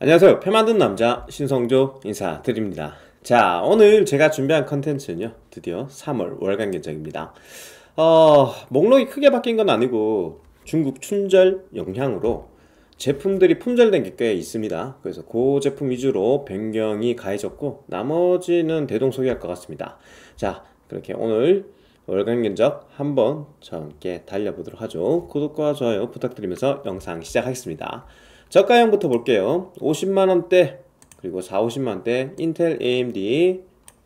안녕하세요 표 만든 남자 신성조 인사드립니다 자 오늘 제가 준비한 컨텐츠는요 드디어 3월 월간 견적입니다 어, 목록이 크게 바뀐 건 아니고 중국 춘절 영향으로 제품들이 품절된 게 꽤 있습니다 그래서 그 제품 위주로 변경이 가해졌고 나머지는 대동 소이할것 같습니다 자 그렇게 오늘 월간 견적 한번 저와 함께 달려보도록 하죠 구독과 좋아요 부탁드리면서 영상 시작하겠습니다 저가형부터 볼게요 50만원대 그리고 4, 50만원대 인텔 AMD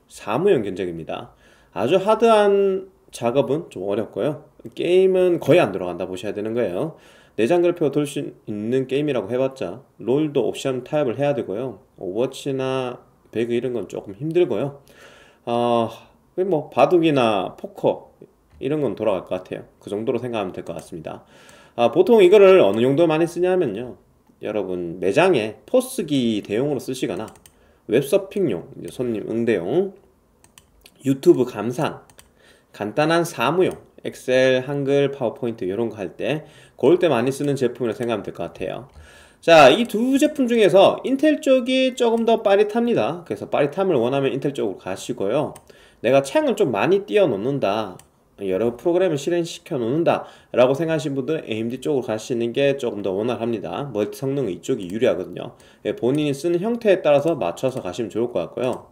사무용 견적입니다 아주 하드한 작업은 좀 어렵고요 게임은 거의 안 들어간다 보셔야 되는 거예요 내장 그래픽을 돌수 있는 게임이라고 해봤자 롤도 옵션 타협을 해야 되고요 오버워치나 배그 이런 건 조금 힘들고요 아, 어, 뭐 바둑이나 포커 이런 건 돌아갈 것 같아요 그 정도로 생각하면 될 것 같습니다 아, 보통 이거를 어느 용도 많이 쓰냐면요 여러분 매장에 포스기 대용으로 쓰시거나 웹서핑용, 손님 응대용, 유튜브 감상, 간단한 사무용, 엑셀, 한글, 파워포인트 이런 거 할 때 그럴 때 많이 쓰는 제품이라 고 생각하면 될 것 같아요. 자, 이 두 제품 중에서 인텔 쪽이 조금 더 빠릿합니다. 그래서 빠릿함을 원하면 인텔 쪽으로 가시고요. 내가 창을 좀 많이 띄워 놓는다. 여러 프로그램을 실행시켜 놓는다 라고 생각하시는 분들은 AMD 쪽으로 가시는 게 조금 더 원활합니다 멀티 성능은 이쪽이 유리하거든요 예, 본인이 쓰는 형태에 따라서 맞춰서 가시면 좋을 것 같고요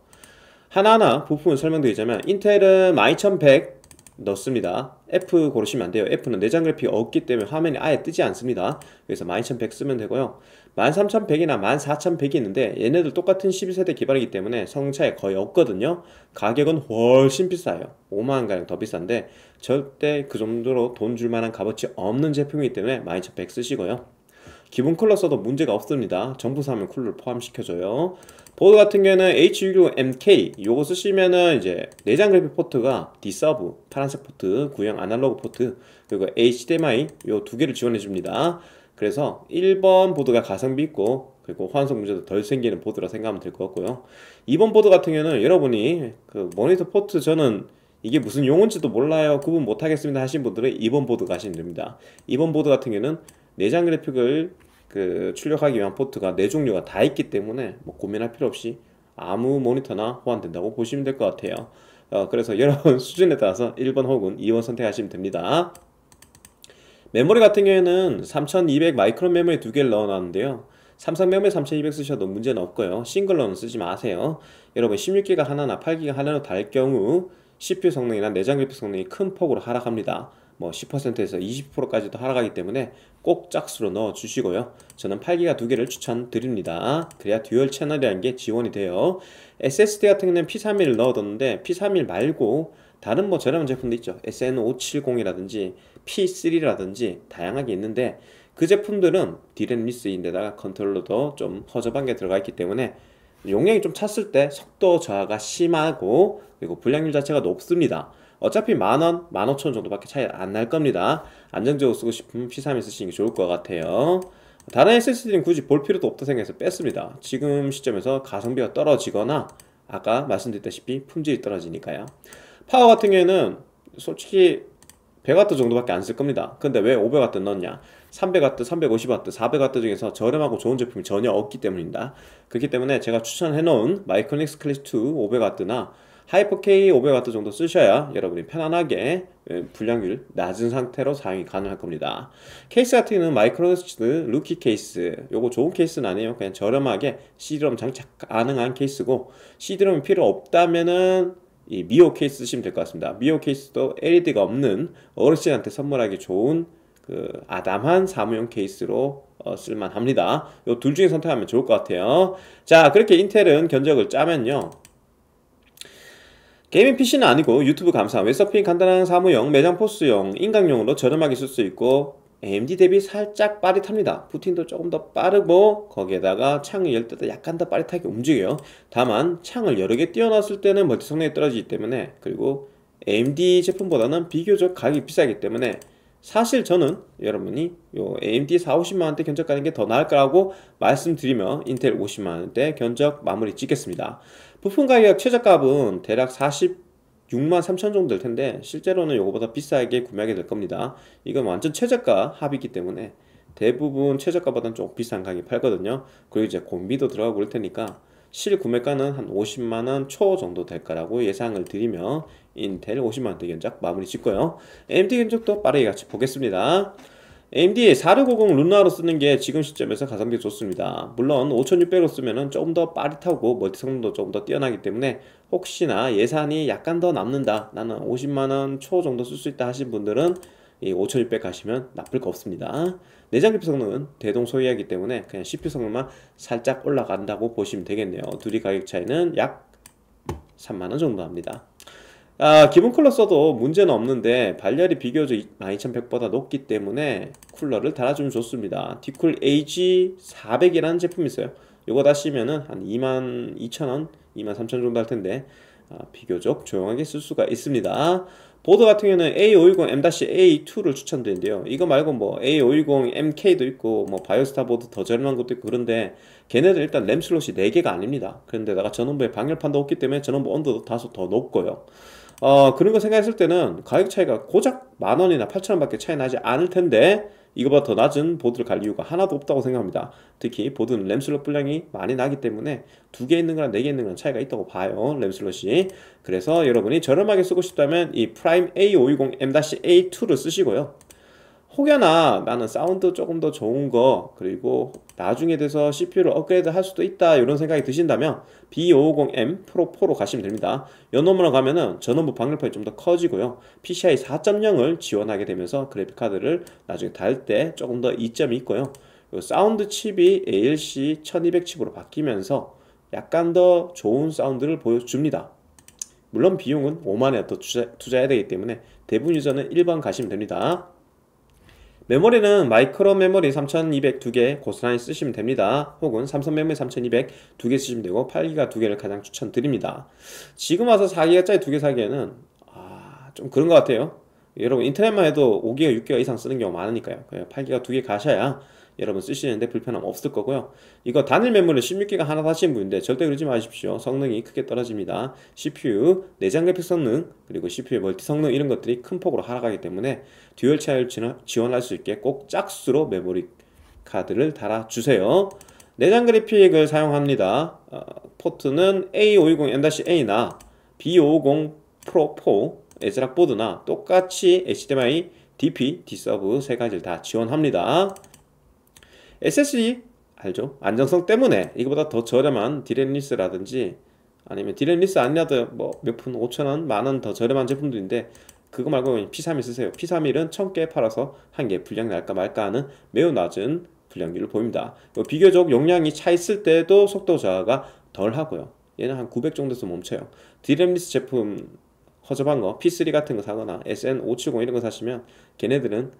하나하나 부품을 설명드리자면 인텔은 12100 넣습니다 F 고르시면 안 돼요 F는 내장 그래픽이 없기 때문에 화면이 아예 뜨지 않습니다 그래서 12100 쓰면 되고요 13100이나 14100이 있는데 얘네들 똑같은 12세대 기반이기 때문에 성차에 거의 없거든요 가격은 훨씬 비싸요 5만원가량 더 비싼데 절대 그 정도로 돈 줄만한 값어치 없는 제품이기 때문에 12100 쓰시고요 기본 쿨러 써도 문제가 없습니다 전부 사면 쿨러를 포함시켜줘요 보드 같은 경우에는 H665MK 요거 쓰시면은 이제 내장 그래픽 포트가 D 서브 파란색 포트 구형 아날로그 포트 그리고 HDMI 요 두 개를 지원해 줍니다 그래서 1번 보드가 가성비 있고 그리고 환성 문제도 덜 생기는 보드라 생각하면 될 것 같고요 2번 보드 같은 경우는 여러분이 그 모니터 포트 저는 이게 무슨 용어인지도 몰라요 구분 못하겠습니다 하신 분들은 2번 보드 가시면 됩니다 2번 보드 같은 경우는 내장 그래픽을 그 출력하기 위한 포트가 네 종류가 다 있기 때문에 뭐 고민할 필요 없이 아무 모니터나 호환된다고 보시면 될 것 같아요 어, 그래서 여러분 수준에 따라서 1번 혹은 2번 선택하시면 됩니다 메모리 같은 경우에는 3200 마이크론 메모리 두 개를 넣어놨는데요. 삼성 메모리 3200 쓰셔도 문제는 없고요. 싱글러는 쓰지 마세요. 여러분 16기가 하나나 8기가 하나로 달 경우 CPU 성능이나 내장 그래픽 성능이 큰 폭으로 하락합니다. 뭐 10%에서 20%까지도 하락하기 때문에 꼭 짝수로 넣어 주시고요. 저는 8기가 두 개를 추천드립니다. 그래야 듀얼 채널이라는 게 지원이 돼요. SSD 같은 경우는 P31을 넣어뒀는데 P31 말고 다른 뭐 저렴한 제품도 있죠. SN570이라든지 P3라든지 다양하게 있는데 그 제품들은 디램 리스인데다가 컨트롤러도 좀 허접한 게 들어가 있기 때문에 용량이 좀 찼을 때 속도 저하가 심하고 그리고 불량률 자체가 높습니다. 어차피 만원, 만오천 정도밖에 차이 안 날 겁니다. 안정적으로 쓰고 싶으면 P3에 쓰시는 게 좋을 것 같아요. 다른 SSD는 굳이 볼 필요도 없다 생각해서 뺐습니다. 지금 시점에서 가성비가 떨어지거나 아까 말씀드렸다시피 품질이 떨어지니까요. 파워 같은 경우에는 솔직히 100W 정도밖에 안 쓸 겁니다. 근데 왜 500W 넣었냐? 300W, 350W, 400W 중에서 저렴하고 좋은 제품이 전혀 없기 때문입니다. 그렇기 때문에 제가 추천해놓은 마이크닉스 로클래스2 500W나 하이퍼K 500W 정도 쓰셔야 여러분이 편안하게 예, 불량률 낮은 상태로 사용이 가능할 겁니다. 케이스 같은 경우는 마이크로스 닉 루키 케이스 요거 좋은 케이스는 아니에요. 그냥 저렴하게 C드럼 장착 가능한 케이스고 C드럼이 필요 없다면은 이 미오 케이스 쓰시면 될 것 같습니다. 미오 케이스도 LED가 없는 어르신한테 선물하기 좋은 그 아담한 사무용 케이스로 어, 쓸만합니다. 이둘 중에 선택하면 좋을 것 같아요. 자 그렇게 인텔은 견적을 짜면요. 게이밍 PC는 아니고 유튜브 감상, 웹서핑 간단한 사무용, 매장 포스용, 인강용으로 저렴하게 쓸 수 있고 AMD 대비 살짝 빠릿합니다. 부팅도 조금 더 빠르고 거기에다가 창을 열 때도 약간 더 빠릿하게 움직여요. 다만 창을 여러 개 띄워놨을 때는 멀티 성능이 떨어지기 때문에 그리고 AMD 제품보다는 비교적 가격이 비싸기 때문에 사실 저는 여러분이 요 AMD 450만원대 견적 가는 게 더 나을 거라고 말씀드리며 인텔 50만원대 견적 마무리 찍겠습니다 부품 가격 최저값은 대략 40 6만 3천 정도 될 텐데 실제로는 이거보다 비싸게 구매하게 될 겁니다. 이건 완전 최저가 합이기 때문에 대부분 최저가보다는 좀 비싼 가격에 팔거든요. 그리고 이제 공비도 들어가고 그럴 테니까 실 구매가는 한 50만원 초 정도 될 거라고 예상을 드리며 인텔 50만원대 견작 마무리 짓고요. AMD 견적도 빠르게 같이 보겠습니다. AMD 4650 루나로 쓰는 게 지금 시점에서 가성비 좋습니다. 물론 5600로 쓰면은 조금 더 빠릿하고 멀티 성능도 조금 더 뛰어나기 때문에 혹시나 예산이 약간 더 남는다 나는 50만원 초 정도 쓸 수 있다 하신 분들은 이 5600 가시면 나쁠 거 없습니다 내장기표 성능은 대동 소이하기 때문에 그냥 CPU 성능만 살짝 올라간다고 보시면 되겠네요 둘이 가격 차이는 약 3만원 정도 합니다 아, 기본 쿨러 써도 문제는 없는데 발열이 비교적 12100보다 높기 때문에 쿨러를 달아주면 좋습니다 디쿨 AG400이라는 제품이 있어요 이거 다시면은 한 22,000원 23,000 정도 할 텐데 아, 비교적 조용하게 쓸 수가 있습니다. 보드 같은 경우는 A510M-A2를 추천드는데요 이거 말고 뭐 A510MK도 있고 뭐 바이오스타 보드 더 저렴한 것도 있고 그런데 걔네들 일단 램 슬롯이 4개가 아닙니다. 그런데다가 전원부에 방열판도 없기 때문에 전원부 온도도 다소 더 높고요. 어, 그런 거 생각했을 때는 가격 차이가 고작 만원이나 8천원 밖에 차이 나지 않을 텐데 이거보다 더 낮은 보드를 갈 이유가 하나도 없다고 생각합니다. 특히 보드는 램슬롯 분량이 많이 나기 때문에 두 개 있는 거랑 네 개 있는 거랑 차이가 있다고 봐요. 램슬롯이. 그래서 여러분이 저렴하게 쓰고 싶다면 이 프라임 A520M-A2를 쓰시고요. 혹여나 나는 사운드 조금 더 좋은 거 그리고 나중에 돼서 CPU를 업그레이드 할 수도 있다 이런 생각이 드신다면 B550M 프로 4로 가시면 됩니다 연놈으로 가면은 전원부 방열판이 좀 더 커지고요 PCI 4.0을 지원하게 되면서 그래픽카드를 나중에 달 때 조금 더 이점이 있고요 사운드 칩이 ALC 1200 칩으로 바뀌면서 약간 더 좋은 사운드를 보여줍니다 물론 비용은 5만원 더 투자, 투자해야 되기 때문에 대부분 유저는 1번 가시면 됩니다 메모리는 마이크로 메모리 3200 두 개 고스란히 쓰시면 됩니다. 혹은 삼성 메모리 3200 2개 쓰시면 되고 8기가 2개를 가장 추천드립니다. 지금 와서 4기가짜리 2개 사기에는 아, 좀 그런 것 같아요. 여러분 인터넷만 해도 5기가 6기가 이상 쓰는 경우 많으니까요. 8기가 2개 가셔야 여러분 쓰시는데 불편함 없을 거고요. 이거 단일 메모리 16기가 하나 사신 분인데 절대 그러지 마십시오. 성능이 크게 떨어집니다. CPU, 내장 그래픽 성능, 그리고 c p u 멀티 성능 이런 것들이 큰 폭으로 하락하기 때문에 듀얼 차열 지원할 수 있게 꼭 짝수로 메모리 카드를 달아주세요. 내장 그래픽을 사용합니다. 어, 포트는 A520M-A나 B550 Pro 4 에즈락 보드나 똑같이 HDMI, DP, D서브 세 가지를 다 지원합니다. SSD 알죠? 안정성 때문에 이거보다 더 저렴한 디렌리스라든지 아니면 디렌리스 아니라도 뭐몇 푼, 5천원, 만 원 더 저렴한 제품들인데 그거 말고 P31 쓰세요. P31은 1000개 팔아서 한 개 불량 이 날까 말까 하는 매우 낮은 불량률을 보입니다. 뭐 비교적 용량이 차 있을 때도 속도 저하가 덜 하고요. 얘는 한 900 정도에서 멈춰요. 디램리스 제품 허접한 거 P3 같은 거 사거나 SN570 이런 거 사시면 걔네들은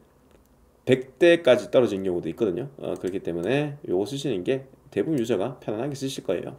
100대까지 떨어진 경우도 있거든요 어, 그렇기 때문에 요거 쓰시는 게 대부분 유저가 편안하게 쓰실 거예요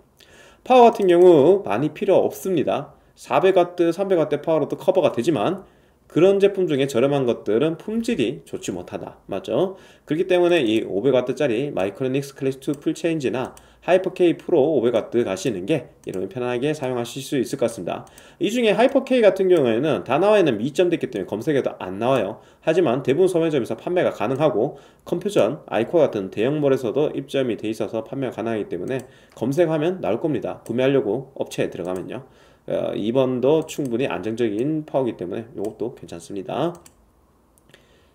파워 같은 경우 많이 필요 없습니다 400W, 300W 파워로도 커버가 되지만 그런 제품 중에 저렴한 것들은 품질이 좋지 못하다. 맞죠? 그렇기 때문에 이 500W짜리 마이크로닉스 클래스2 풀체인지나 하이퍼 K 프로 500W 가시는 게 여러분 편하게 사용하실 수 있을 것 같습니다. 이 중에 하이퍼 K 같은 경우에는 다나와있는 미점됐기 때문에 검색해도안 나와요. 하지만 대부분 서매점에서 판매가 가능하고 컴퓨전, 아이코 같은 대형몰에서도 입점이 돼 있어서 판매가 가능하기 때문에 검색하면 나올 겁니다. 구매하려고 업체에 들어가면요. 2번도 어, 충분히 안정적인 파워기 이 때문에 이것도 괜찮습니다.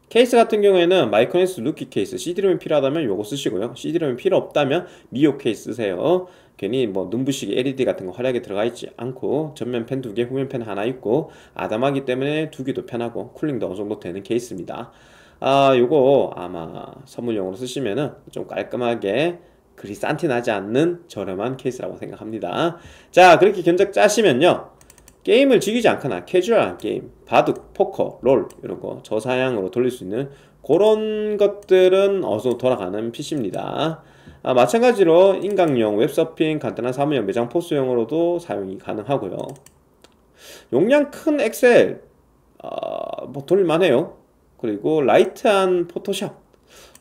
케이스 같은 경우에는 마이크로닉스 루키 케이스 CD롬이 필요하다면 요거 쓰시고요 CD롬이 필요 없다면 미오 케이스 쓰세요 괜히 뭐 눈부시게 LED 같은 거 화려하게 들어가 있지 않고 전면 펜 두개 후면 펜 하나 있고 아담하기 때문에 두기도 편하고 쿨링도 어느 정도 되는 케이스입니다 아 요거 아마 선물용으로 쓰시면은 좀 깔끔하게 그리 싼티나지 않는 저렴한 케이스라고 생각합니다 자 그렇게 견적 짜시면요 게임을 즐기지 않거나 캐주얼한 게임 바둑, 포커, 롤 이런 거 저사양으로 돌릴 수 있는 그런 것들은 어서 돌아가는 PC입니다 아, 마찬가지로 인강용, 웹서핑, 간단한 사무용, 매장 포스용으로도 사용이 가능하고요 용량 큰 엑셀 어, 뭐 돌릴만해요 그리고 라이트한 포토샵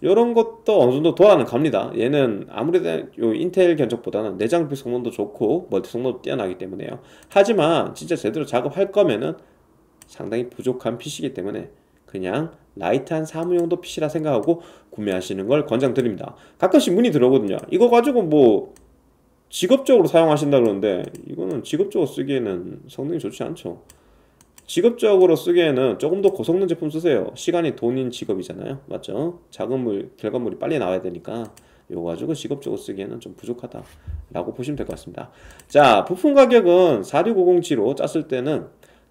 이런 것도 어느 정도 도안은 갑니다. 얘는 아무래도 요 인텔 견적보다는 내장비 성능도 좋고 멀티 성능도 뛰어나기 때문에요. 하지만 진짜 제대로 작업할 거면은 상당히 부족한 PC이기 때문에 그냥 라이트한 사무용도 PC라 생각하고 구매하시는 걸 권장드립니다. 가끔씩 문이 들어오거든요. 이거 가지고 뭐 직업적으로 사용하신다 그러는데 이거는 직업적으로 쓰기에는 성능이 좋지 않죠. 직업적으로 쓰기에는 조금 더 고성능 제품 쓰세요. 시간이 돈인 직업이잖아요. 맞죠? 작업물, 결과물이 빨리 나와야 되니까 이거 가지고 직업적으로 쓰기에는 좀 부족하다라고 보시면 될 것 같습니다. 자, 부품 가격은 4 6 5 0 g 로 짰을 때는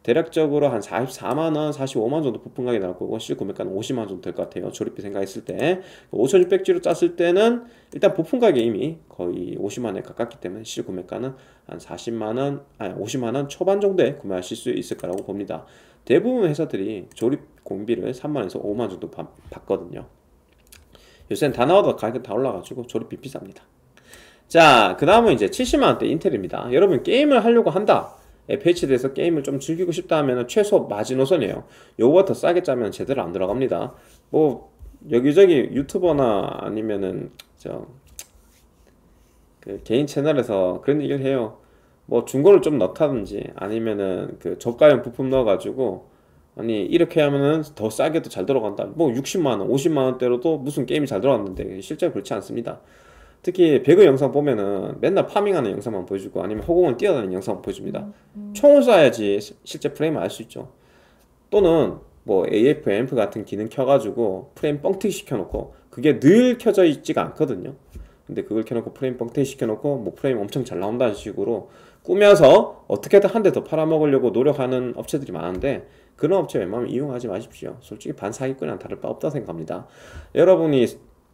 대략적으로 한 44만원, 45만원 정도 부품 가격이 나올 거고 실 구매가는 50만원 정도 될 것 같아요. 조립비 생각했을 때 5600G로 그 짰을 때는 일단 부품 가격이 이미 거의 50만원에 가깝기 때문에 실 구매가는 한 40만원, 아니 50만원 초반 정도에 구매하실 수 있을 거라고 봅니다. 대부분 회사들이 조립 공비를 3만원에서 5만원 정도 받, 받거든요. 요새는 다 나와도 가격 이다 올라가지고 조립비 비쌉니다. 자, 그 다음은 이제 70만원대 인텔입니다. 여러분 게임을 하려고 한다. 예, 패치돼서 게임을 좀 즐기고 싶다 하면 최소 마지노선이에요 요거부터 싸게 짜면 제대로 안 들어갑니다 뭐 여기저기 유튜버나 아니면은 저그 개인 채널에서 그런 얘기를 해요 뭐 중고를 좀 넣다든지 아니면은 그 저가형 부품 넣어가지고 아니 이렇게 하면은 더 싸게도 잘 들어간다 뭐 60만원 50만원대로도 무슨 게임이 잘 들어갔는데 실제 그렇지 않습니다 특히 배그 영상 보면은 맨날 파밍하는 영상만 보여주고 아니면 허공을 뛰어다니는 영상만 보여줍니다. 음, 음. 총을 쏴야지 실제 프레임을 알 수 있죠. 또는 뭐 AF, AMP 같은 기능 켜가지고 프레임 뻥튀기 시켜놓고 그게 늘 켜져 있지가 않거든요. 근데 그걸 켜놓고 프레임 뻥튀기 시켜놓고 뭐 프레임 엄청 잘 나온다는 식으로 꾸며서 어떻게든 한 대 더 팔아먹으려고 노력하는 업체들이 많은데 그런 업체 웬만하면 이용하지 마십시오. 솔직히 반사기꾼이랑 다를 바 없다 생각합니다. 여러분이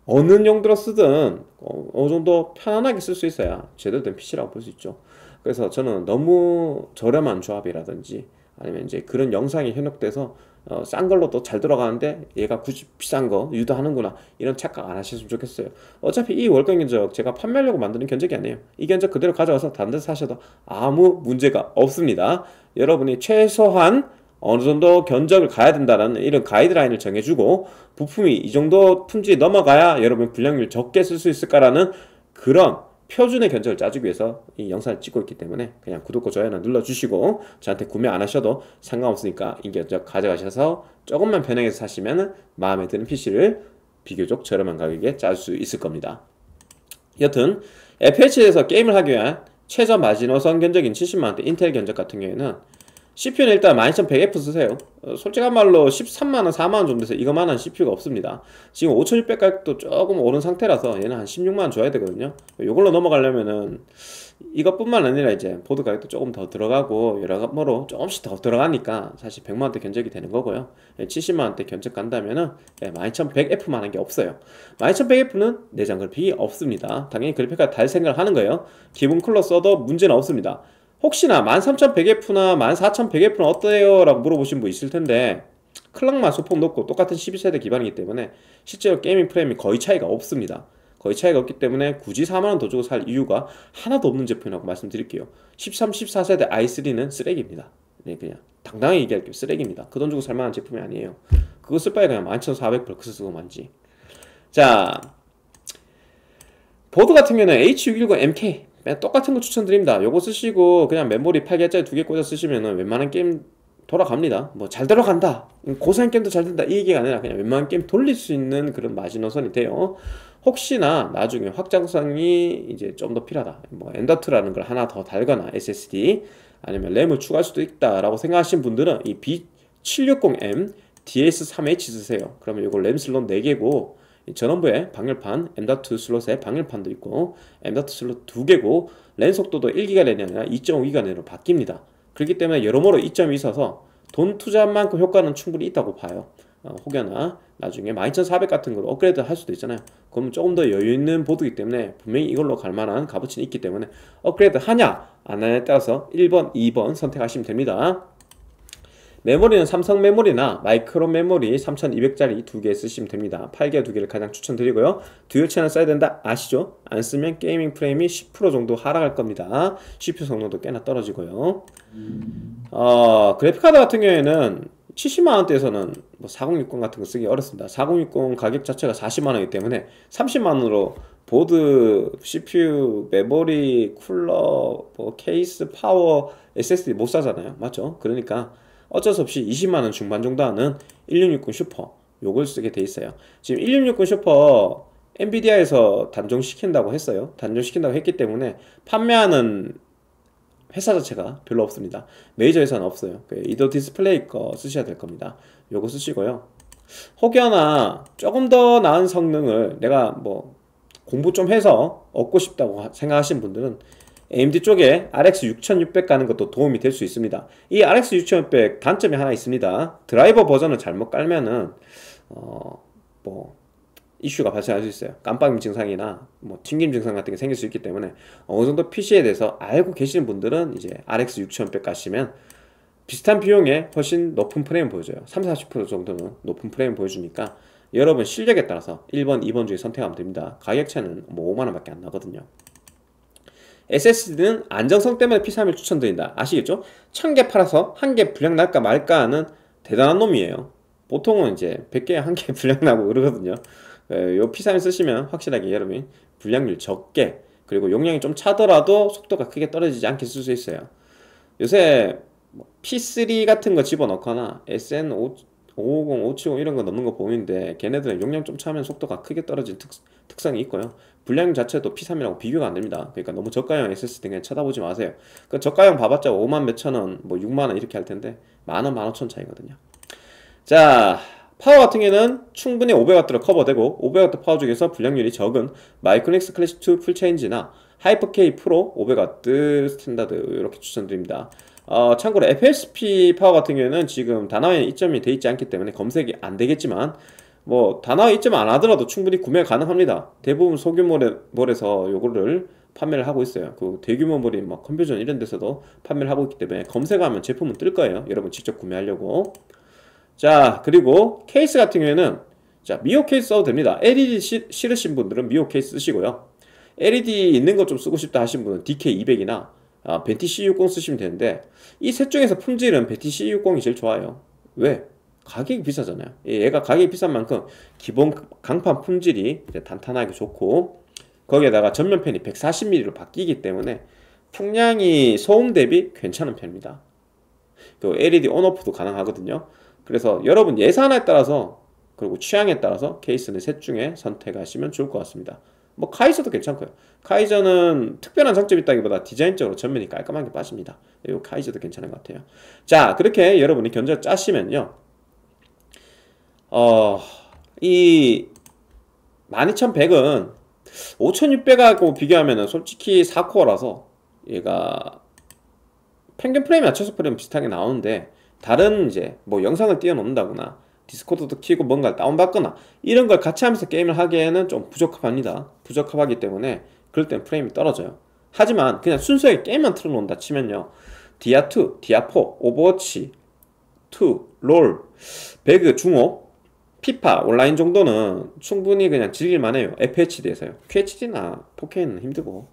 어느 용도로 쓰든 어, 어느 정도 편안하게 쓸 수 있어야 제대로 된 PC라고 볼 수 있죠. 그래서 저는 너무 저렴한 조합이라든지 아니면 이제 그런 영상이 현혹돼서 어, 싼 걸로 또 잘 들어가는데 얘가 굳이 비싼 거 유도하는구나 이런 착각 안 하셨으면 좋겠어요 어차피 이월경 견적 제가 판매하려고 만드는 견적이 아니에요 이 견적 그대로 가져와서 다른 데서 사셔도 아무 문제가 없습니다 여러분이 최소한 어느 정도 견적을 가야 된다라는 이런 가이드라인을 정해주고 부품이 이 정도 품질이 넘어가야 여러분 불량률 적게 쓸 수 있을까라는 그런 표준의 견적을 짜주기 위해서 이 영상을 찍고 있기 때문에 그냥 구독과 좋아요나 눌러주시고 저한테 구매 안 하셔도 상관없으니까 이 견적 가져가셔서 조금만 변형해서 사시면 마음에 드는 PC를 비교적 저렴한 가격에 짜줄 수 있을 겁니다. 여튼 FH에서 게임을 하기 위한 최저 마지노선 견적인 70만원대 인텔 견적 같은 경우에는 CPU는 일단 12100F 쓰세요 어, 솔직한 말로 13만원 4만원 정도 에서 이거만한 CPU가 없습니다 지금 5600 가격도 조금 오른 상태라서 얘는 한 16만원 줘야 되거든요 이걸로 넘어가려면은 이것뿐만 아니라 이제 보드 가격도 조금 더 들어가고 여러모로 조금씩 더 들어가니까 사실 100만원대 견적이 되는 거고요 70만원대 예, 견적 간다면은 12100F만 예, 한게 없어요 12100F는 내장 그래픽이 없습니다 당연히 그래픽카드 달 생각을 하는 거예요 기본 쿨러 써도 문제는 없습니다 혹시나 13100F나 14100F는 어때요? 라고 물어보신 분 있을 텐데 클락만 소폭 높고 똑같은 12세대 기반이기 때문에 실제로 게이밍 프레임이 거의 차이가 없습니다 거의 차이가 없기 때문에 굳이 4만원 더 주고 살 이유가 하나도 없는 제품이라고 말씀드릴게요 13, 14세대 i3는 쓰레기입니다 네, 그냥 당당히 얘기할게요 쓰레기입니다 그 돈 주고 살만한 제품이 아니에요 그거 쓸 바에 그냥 11400 벌크스 쓰고 만지 자 보드 같은 경우는 h 6 1 9 MK 똑같은 거 추천드립니다 요거 쓰시고 그냥 메모리 8개짜리 두개 꽂아 쓰시면은 웬만한 게임 돌아갑니다 뭐잘 돌아간다 음, 고사양 게임도 잘 된다 이 얘기가 아니라 그냥 웬만한 게임 돌릴 수 있는 그런 마지노선이 돼요 혹시나 나중에 확장성이 이제 좀 더 필요하다 뭐 엔더트라는 걸 하나 더 달거나 SSD 아니면 램을 추가할 수도 있다라고 생각하신 분들은 이 B760M DS3H 쓰세요 그러면 이거 램 슬롯 4개고 전원부에 방열판, M.2 슬롯에 방열판도 있고 M.2 슬롯 두 개고 랜 속도도 1기가 내냐 아니라 2.5기가 내으로 바뀝니다. 그렇기 때문에 여러모로 이점이 있어서 돈 투자만큼 효과는 충분히 있다고 봐요. 어, 혹여나 나중에 12400 같은 걸 업그레이드 할 수도 있잖아요 그럼 조금 더 여유 있는 보드이기 때문에 분명히 이걸로 갈 만한 값어치는 있기 때문에 업그레이드 하냐 안 하냐에 따라서 1번 2번 선택하시면 됩니다 메모리는 삼성 메모리나 마이크로 메모리 3200짜리 두 개 쓰시면 됩니다 8개 두 개를 가장 추천드리고요 듀얼 채널 써야 된다 아시죠? 안 쓰면 게이밍 프레임이 10% 정도 하락할 겁니다 CPU 성능도 꽤나 떨어지고요 어, 그래픽카드 같은 경우에는 70만원대에서는 뭐4060 같은 거 쓰기 어렵습니다 4060 가격 자체가 40만원이기 때문에 30만원으로 보드, CPU, 메모리, 쿨러, 뭐 케이스, 파워, SSD 못 사잖아요 맞죠? 그러니까 어쩔 수 없이 20만원 중반 정도 하는 1660 슈퍼 요걸 쓰게 돼 있어요 지금 1660 슈퍼 엔비디아에서 단종시킨다고 했어요 단종시킨다고 했기 때문에 판매하는 회사 자체가 별로 없습니다 메이저에서는 없어요 그 이더 디스플레이 거 쓰셔야 될 겁니다 요거 쓰시고요 혹여나 조금 더 나은 성능을 내가 뭐 공부 좀 해서 얻고 싶다고 생각하신 분들은 AMD 쪽에 RX 6600 가는 것도 도움이 될 수 있습니다. 이 RX 6600 단점이 하나 있습니다. 드라이버 버전을 잘못 깔면은 어뭐 이슈가 발생할 수 있어요. 깜빡임 증상이나 뭐 튕김 증상 같은 게 생길 수 있기 때문에 어느 정도 PC에 대해서 알고 계시는 분들은 이제 RX 6600 가시면 비슷한 비용에 훨씬 높은 프레임 보여줘요. 30, 40% 정도는 높은 프레임 보여주니까 여러분 실력에 따라서 1번, 2번 중에 선택하면 됩니다. 가격 차는 뭐 5만원 밖에 안 나거든요. SSD는 안정성 때문에 P3을 추천드린다. 아시겠죠? 1000개 팔아서 한개 불량 날까 말까 하는 대단한 놈이에요. 보통은 이제 100개에 한개 불량 나고 그러거든요. 예, 요 P3 쓰시면 확실하게 여러분이 불량률 적게 그리고 용량이 좀 차더라도 속도가 크게 떨어지지 않게 쓸 수 있어요. 요새 뭐 P3 같은 거 집어넣거나 SN5 550, 570 이런 거넣는거 보이는데 걔네들은 용량 좀 차면 속도가 크게 떨어진 특, 특성이 있고요. 분량 자체도 P3이라고 비교가 안 됩니다. 그러니까 너무 저가형 SSD 그냥 쳐다보지 마세요. 그 저가형 봐봤자 5만 몇천 원, 뭐 6만 원 이렇게 할 텐데 만 원, 만 오천 차이거든요. 자, 파워 같은 경우는 충분히 500W로 커버되고 500W 파워 중에서 분량률이 적은 마이크닉스 클래식 2 풀체인지나 하이퍼케 프로 500W 스탠다드 이렇게 추천드립니다. 어, 참고로 FSP 파워 같은 경우에는 지금 단화에 이점이 돼 있지 않기 때문에 검색이 안 되겠지만 뭐 단화에 이점 안 하더라도 충분히 구매 가능합니다. 대부분 소규모몰에서 요거를 판매를 하고 있어요. 그 대규모 몰이 막 뭐 컴퓨전 이런 데서도 판매를 하고 있기 때문에 검색하면 제품은 뜰 거예요. 여러분 직접 구매하려고. 자 그리고 케이스 같은 경우에는 자 미오 케이스 써도 됩니다. LED 시, 싫으신 분들은 미오 케이스 쓰시고요. LED 있는 것 좀 쓰고 싶다 하신 분은 DK200이나 아, 베티 C60 쓰시면 되는데 이 셋 중에서 품질은 베티 C60이 제일 좋아요 왜? 가격이 비싸잖아요 얘가 가격이 비싼 만큼 기본 강판 품질이 단단하게 좋고 거기에다가 전면팬이 140mm로 바뀌기 때문에 풍량이 소음 대비 괜찮은 편입니다 또 LED 온오프도 가능하거든요 그래서 여러분 예산에 따라서 그리고 취향에 따라서 케이스는 셋 중에 선택하시면 좋을 것 같습니다 뭐 카이저도 괜찮고요. 카이저는 특별한 장점이 있다기보다 디자인적으로 전면이 깔끔하게 빠집니다. 이 카이저도 괜찮은 것 같아요. 자, 그렇게 여러분이 견적 짜시면요. 어, 이 12100은 5600하고 비교하면 솔직히 4코어라서 얘가 평균 프레임 맞춰서 프레임 비슷하게 나오는데 다른 이제 뭐 영상을 띄워놓는다거나 디스코드도 키고 뭔가를 다운받거나 이런 걸 같이 하면서 게임을 하기에는 좀 부적합합니다. 부적합하기 때문에 그럴 땐 프레임이 떨어져요. 하지만 그냥 순수하게 게임만 틀어놓는다 치면요. 디아2, 디아4, 오버워치, 2, 롤, 배그, 중호, 피파, 온라인 정도는 충분히 그냥 즐길만 해요. FHD에서요. QHD나 4K는 힘들고.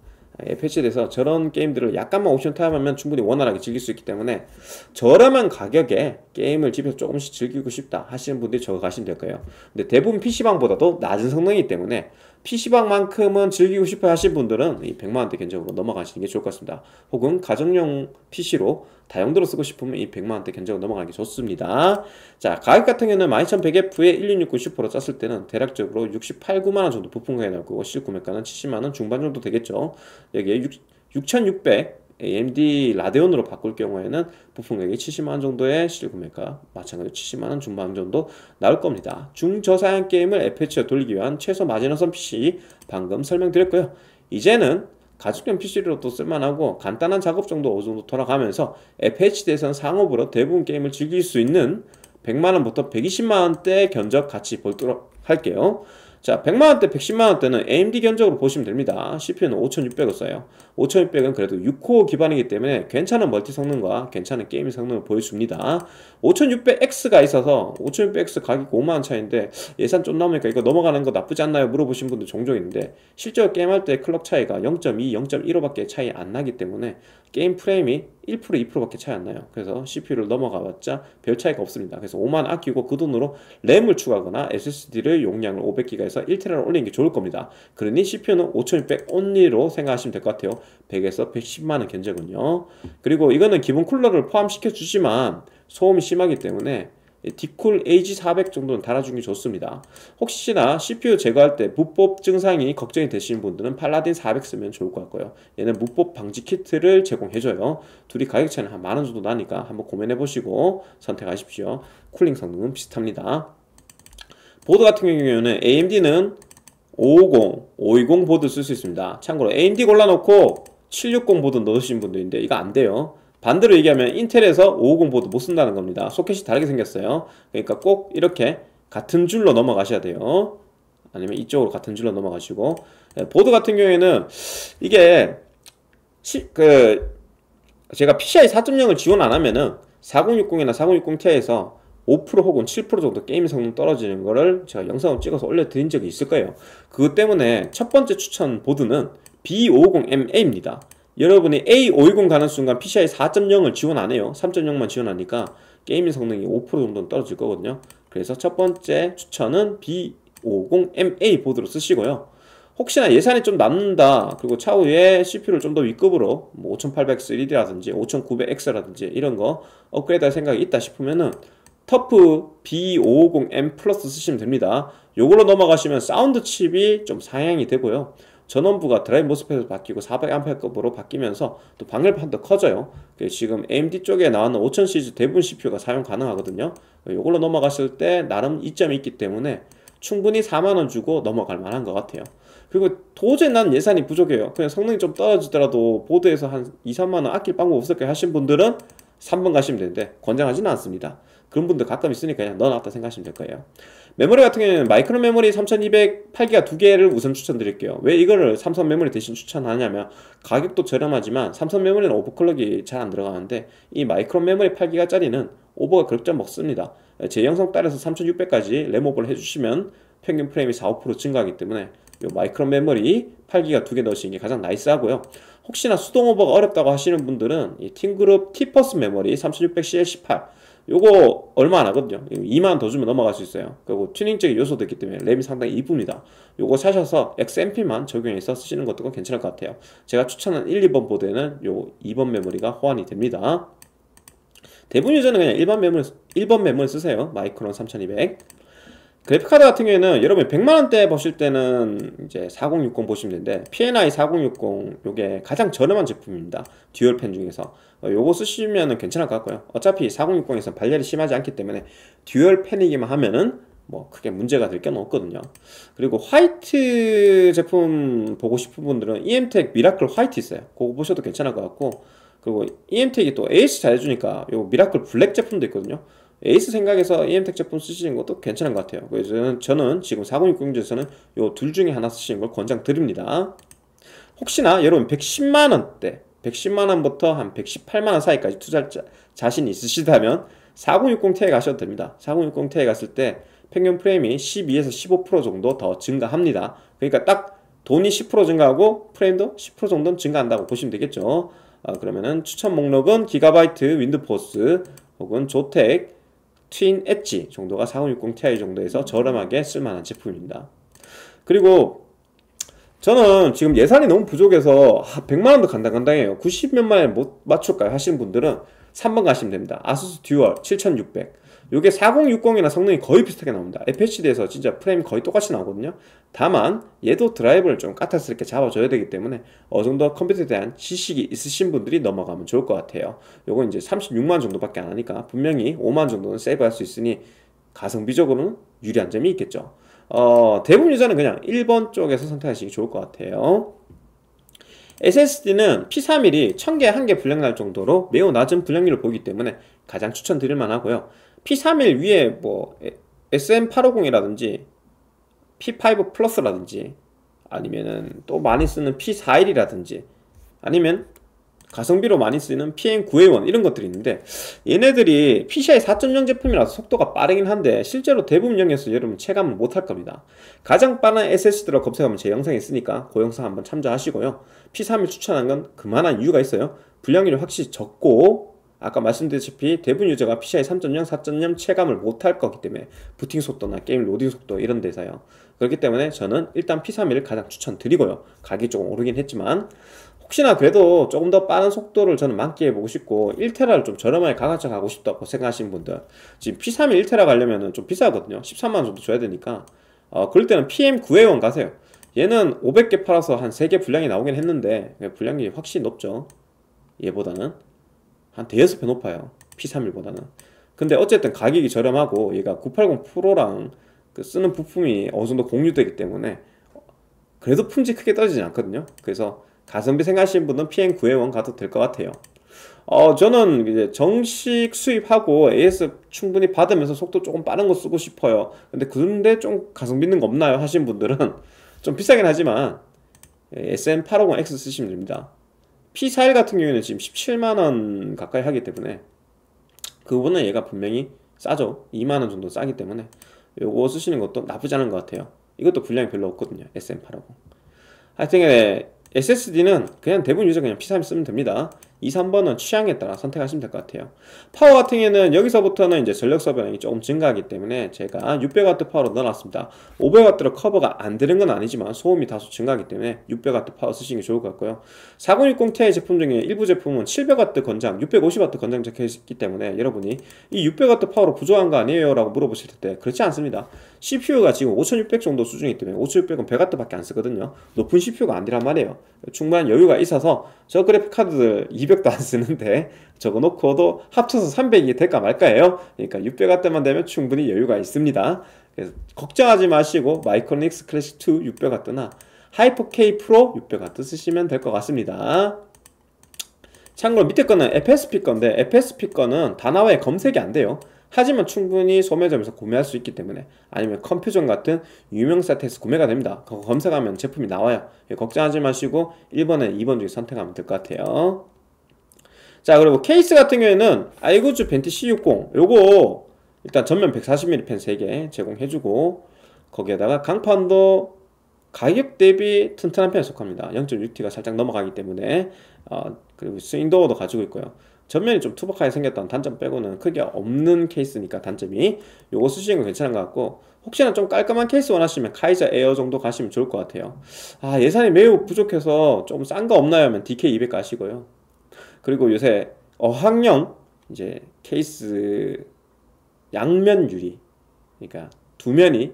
패치돼서 예, 저런 게임들을 약간만 옵션 타협하면 충분히 원활하게 즐길 수 있기 때문에 저렴한 가격에 게임을 집에서 조금씩 즐기고 싶다 하시는 분들이 저거 가시면 될 거예요 근데 대부분 PC방보다도 낮은 성능이기 때문에 PC방만큼은 즐기고 싶어 하신 분들은 이 100만원대 견적으로 넘어가시는 게 좋을 것 같습니다. 혹은 가정용 PC로 다용도로 쓰고 싶으면 이 100만원대 견적으로 넘어가는 게 좋습니다. 자, 가격 같은 경우는 12100F에 166 90% 짰을 때는 대략적으로 68, 9만원 정도 부품가에 나올 거고, 실 구매가는 70만원 중반 정도 되겠죠. 여기에 6, 6600 AMD 라데온으로 바꿀 경우에는 부품 가격이 70만원 정도의 실 구매가 마찬가지로 70만원 중반 정도 나올 겁니다. 중저사양 게임을 FH에 돌리기 위한 최소 마지노선 PC 방금 설명드렸고요. 이제는 가죽형 PC로도 쓸만하고 간단한 작업 정도 어느 정도 돌아가면서 FHD에선 상업으로 대부분 게임을 즐길 수 있는 100만원부터 120만원대 견적 같이 보도록 할게요. 자, 100만원대, 110만원대는 AMD 견적으로 보시면 됩니다. CPU는 5600을 써요. 5600은 그래도 6코어 기반이기 때문에 괜찮은 멀티 성능과 괜찮은 게임 성능을 보여줍니다. 5600X가 있어서 5600X 가격이 5만원 차인데 이 예산 좀 남으니까 이거 넘어가는 거 나쁘지 않나요? 물어보신 분들 종종 있는데 실제로 게임할 때 클럭 차이가 0.2, 0.15밖에 차이 안 나기 때문에 게임 프레임이 1% 2%밖에 차이 안 나요 그래서 CPU를 넘어가봤자 별 차이가 없습니다 그래서 5만 아끼고 그 돈으로 램을 추가하거나 SSD를 용량을 500기가에서 1테라로 올리는 게 좋을 겁니다 그러니 CPU는 5600 온리로 생각하시면 될 것 같아요 100에서 110만원 견제군요 그리고 이거는 기본 쿨러를 포함시켜 주지만 소음이 심하기 때문에 디콜 이지4 0 0 정도는 달아주기 좋습니다. 혹시나 CPU 제거할 때 무법 증상이 걱정이 되시는 분들은 팔라딘 400 쓰면 좋을 것 같고요. 얘는 무법 방지 키트를 제공해줘요. 둘이 가격 차이는 한 만 원 정도 나니까 한번 고민해보시고 선택하십시오. 쿨링 성능은 비슷합니다. 보드 같은 경우에는 AMD는 550, 520 보드 쓸 수 있습니다. 참고로 AMD 골라놓고 760 보드 넣으신 분들인데 이거 안 돼요. 반대로 얘기하면 인텔에서 550 보드 못 쓴다는 겁니다. 소켓이 다르게 생겼어요. 그러니까 꼭 이렇게 같은 줄로 넘어가셔야 돼요. 아니면 이쪽으로 같은 줄로 넘어가시고 예, 보드 같은 경우에는 이게 시, 그 제가 PCI 4.0을 지원 안 하면은 4060이나 4060ti에서 5% 혹은 7% 정도 게임 성능 떨어지는 거를 제가 영상을 찍어서 올려드린 적이 있을 거예요. 그것 때문에 첫 번째 추천 보드는 B550MA입니다. 여러분이 A520 가는 순간 PCI 4.0을 지원 안 해요. 3.0만 지원하니까 게이밍 성능이 5% 정도는 떨어질 거거든요. 그래서 첫 번째 추천은 B50MA 보드로 쓰시고요. 혹시나 예산이 좀 남는다 그리고 차후에 CPU를 좀더 위급으로 뭐5 8 0 0 x 1 d 라든지 5900X라든지 이런 거 업그레이드 할 생각이 있다 싶으면은 터프 B550M 플러스 쓰시면 됩니다 요걸로 넘어가시면 사운드 칩이 좀 상향이 되고요 전원부가 드라이브 모스펫에서 바뀌고 400A급으로 바뀌면서 또 방열판도 커져요. 그 지금 AMD 쪽에 나오는 5000 시리즈 대부분 CPU가 사용 가능하거든요. 이걸로 넘어갔을 때 나름 이점이 있기 때문에 충분히 4만원 주고 넘어갈 만한 것 같아요. 그리고 도저히 난 예산이 부족해요. 그냥 성능이 좀 떨어지더라도 보드에서 한 2, 3만원 아낄 방법 없을까 하신 분들은 3번 가시면 되는데 권장하지는 않습니다. 그런 분들 가끔 있으니까 그냥 넣어놨다 생각하시면 될 거예요. 메모리 같은 경우에는 마이크로 메모리 3208기가 두 개를 우선 추천드릴게요 왜 이거를 삼성 메모리 대신 추천하냐면 가격도 저렴하지만 삼성 메모리는 오버클럭이 잘 안 들어가는데 이 마이크로 메모리 8기가 짜리는 오버가 그럭저 먹습니다 제 영상 따라서 3600까지 램 오버를 해주시면 평균 프레임이 4, 5% 증가하기 때문에 이 마이크로 메모리 8기가 두 개 넣으시는 게 가장 나이스하고요 혹시나 수동 오버가 어렵다고 하시는 분들은 이팀그룹 티퍼스 메모리 3600CL18 요거 얼마 안 하거든요 2만 더 주면 넘어갈 수 있어요 그리고 튜닝적인 요소도 있기 때문에 램이 상당히 이쁩니다 요거 사셔서 XMP만 적용해서 쓰시는 것도 괜찮을 것 같아요 제가 추천한 1, 2번 보드에는 요 2번 메모리가 호환이 됩니다 대부분 유저는 그냥 일반 메모리, 1번 메모리 쓰세요 마이크론 3200 그래픽카드 같은 경우에는 여러분 이 100만원대 보실 때는 이제 4060 보시면 되는데 PNI 4060 요게 가장 저렴한 제품입니다 듀얼팬 중에서 어, 요거 쓰시면 괜찮을 것 같고요 어차피 4060에서 는 발열이 심하지 않기 때문에 듀얼 팬이기만 하면은 뭐 크게 문제가 될 게 없거든요 그리고 화이트 제품 보고 싶은 분들은 EMTEC 미라클 화이트 있어요 그거 보셔도 괜찮을 것 같고 그리고 EMTEC이 또 AS 잘해주니까 요 미라클 블랙 제품도 있거든요 에이스 생각에서 EMTEC 제품 쓰시는 것도 괜찮은 것 같아요 그래서 저는, 저는 지금 4060에서는 요 둘 중에 하나 쓰시는 걸 권장 드립니다 혹시나 여러분 110만원대 110만 원부터 한 118만 원 사이까지 투자할 자신 있으시다면 4060Ti에 가셔도 됩니다. 4060Ti에 갔을 때 평균 프레임이 12에서 15% 정도 더 증가합니다. 그러니까 딱 돈이 10% 증가하고 프레임도 10% 정도는 증가한다고 보시면 되겠죠. 아, 그러면은 추천 목록은 기가바이트 윈드포스 혹은 조텍 트윈 엣지 정도가 4060 Ti 정도에서 저렴하게 쓸만한 제품입니다. 그리고 저는 지금 예산이 너무 부족해서 100만원도 간당간당해요 90몇만에 못 맞출까요? 하시는 분들은 3번 가시면 됩니다 아수스 듀얼 7600 요게 4060이나 성능이 거의 비슷하게 나옵니다 FHD에서 진짜 프레임 거의 똑같이 나오거든요 다만 얘도 드라이브를 좀 까탈스럽게 잡아줘야 되기 때문에 어느 정도 컴퓨터에 대한 지식이 있으신 분들이 넘어가면 좋을 것 같아요 요건 이제 36만 정도밖에 안 하니까 분명히 5만 정도는 세이브할 수 있으니 가성비적으로는 유리한 점이 있겠죠 어, 대부분 유저는 그냥 1번 쪽에서 선택하시기 좋을 것 같아요. SSD는 P31이 1000개, 에 1개 불량날 정도로 매우 낮은 불량률을 보기 때문에 가장 추천드릴만 하고요. P31 위에 뭐 SM850이라든지 P5 플러스라든지 아니면은 또 많이 쓰는 P41이라든지 아니면 가성비로 많이 쓰는 이 PM9A1 이런 것들이 있는데 얘네들이 PCI 4.0 제품이라서 속도가 빠르긴 한데 실제로 대부분 영역에서 여러분 체감은 못할 겁니다 가장 빠른 SSD로 검색하면 제영상이 있으니까 그 영상 한번 참조하시고요 P3을 추천한 건 그만한 이유가 있어요 불량률이 확실히 적고 아까 말씀드렸다시피 대부분 유저가 PCI 3.0, 4.0 체감을 못 할 거기 때문에 부팅 속도나 게임 로딩 속도 이런 데서요 그렇기 때문에 저는 일단 P31을 가장 추천드리고요 가격이 조금 오르긴 했지만 혹시나 그래도 조금 더 빠른 속도를 저는 만끽해보고 싶고 1테라를 좀 저렴하게 가가쳐 가고 싶다고 생각하시는 분들 지금 p 3 1테라 가려면 은좀 비싸거든요 13만원 정도 줘야 되니까 어, 그럴 때는 PM9A1 가세요 얘는 500개 팔아서 한 3개 분량이 나오긴 했는데 예, 분량이 확실히 높죠 얘보다는 한 대여섯 배 높아요 P31보다는 근데 어쨌든 가격이 저렴하고 얘가 980 프로랑 그 쓰는 부품이 어느 정도 공유되기 때문에 그래도 품질 크게 떨어지진 않거든요 그래서 가성비 생각하시는 분은 PM9A1 가도 될 것 같아요. 어, 저는 이제 정식 수입하고 AS 충분히 받으면서 속도 조금 빠른 거 쓰고 싶어요. 근데 그런데 좀 가성비 있는 거 없나요? 하신 분들은 좀 비싸긴 하지만 예, SM850X 쓰시면 됩니다. P41 같은 경우에는 지금 17만원 가까이 하기 때문에 그거는 얘가 분명히 싸죠. 2만원 정도 싸기 때문에 요거 쓰시는 것도 나쁘지 않은 것 같아요. 이것도 분량이 별로 없거든요. SM850. 하여튼 SSD는 그냥 대부분 유저 그냥 P3 쓰면 됩니다 2, 3번은 취향에 따라 선택하시면 될 것 같아요 파워 같은 경우에는 여기서부터는 이제 전력 소비량이 조금 증가하기 때문에 제가 600W 파워로 넣어놨습니다 500W로 커버가 안 되는 건 아니지만 소음이 다소 증가하기 때문에 600W 파워 쓰시는 게 좋을 것 같고요 4060ti 제품 중에 일부 제품은 700W 권장, 650W 권장 적혀있기 때문에 여러분이 이 600W 파워로 부족한 거 아니에요? 라고 물어보실 때 그렇지 않습니다 CPU가 지금 5600 정도 수준이기 때문에 5600은 100W밖에 안 쓰거든요 높은 CPU가 아니란 말이에요 충분한 여유가 있어서 저 그래픽 카드들 200도 안 쓰는데 적어 놓고도 합쳐서 300이 될까 말까예요 그러니까 600W만 되면 충분히 여유가 있습니다 그래서 걱정하지 마시고 마이크로닉스 클래식2 600W나 하이퍼 K 프로 600W 쓰시면 될 것 같습니다 참고로 밑에 거는 FSP 건데 FSP 거는 단어와의 검색이 안 돼요 하지만 충분히 소매점에서 구매할 수 있기 때문에 아니면 컴퓨전 같은 유명 사이트에서 구매가 됩니다. 그거 검색하면 제품이 나와요. 예, 걱정하지 마시고 1번에 2번 중에 선택하면 될 것 같아요. 자 그리고 케이스 같은 경우에는 아이구즈 벤티 C60 요거 일단 전면 140mm 펜 3개 제공해주고 거기에다가 강판도 가격 대비 튼튼한 편에 속합니다. 0.6T가 살짝 넘어가기 때문에 어, 그리고 스윙도어도 가지고 있고요. 전면이 좀 투박하게 생겼던 단점 빼고는 크게 없는 케이스니까 단점이 요거 쓰시는 건 괜찮은 것 같고 혹시나 좀 깔끔한 케이스 원하시면 카이자 에어 정도 가시면 좋을 것 같아요 아 예산이 매우 부족해서 좀 싼 거 없나요 하면 DK200 가시고요 그리고 요새 어학령 이제 케이스 양면 유리 그러니까 두 면이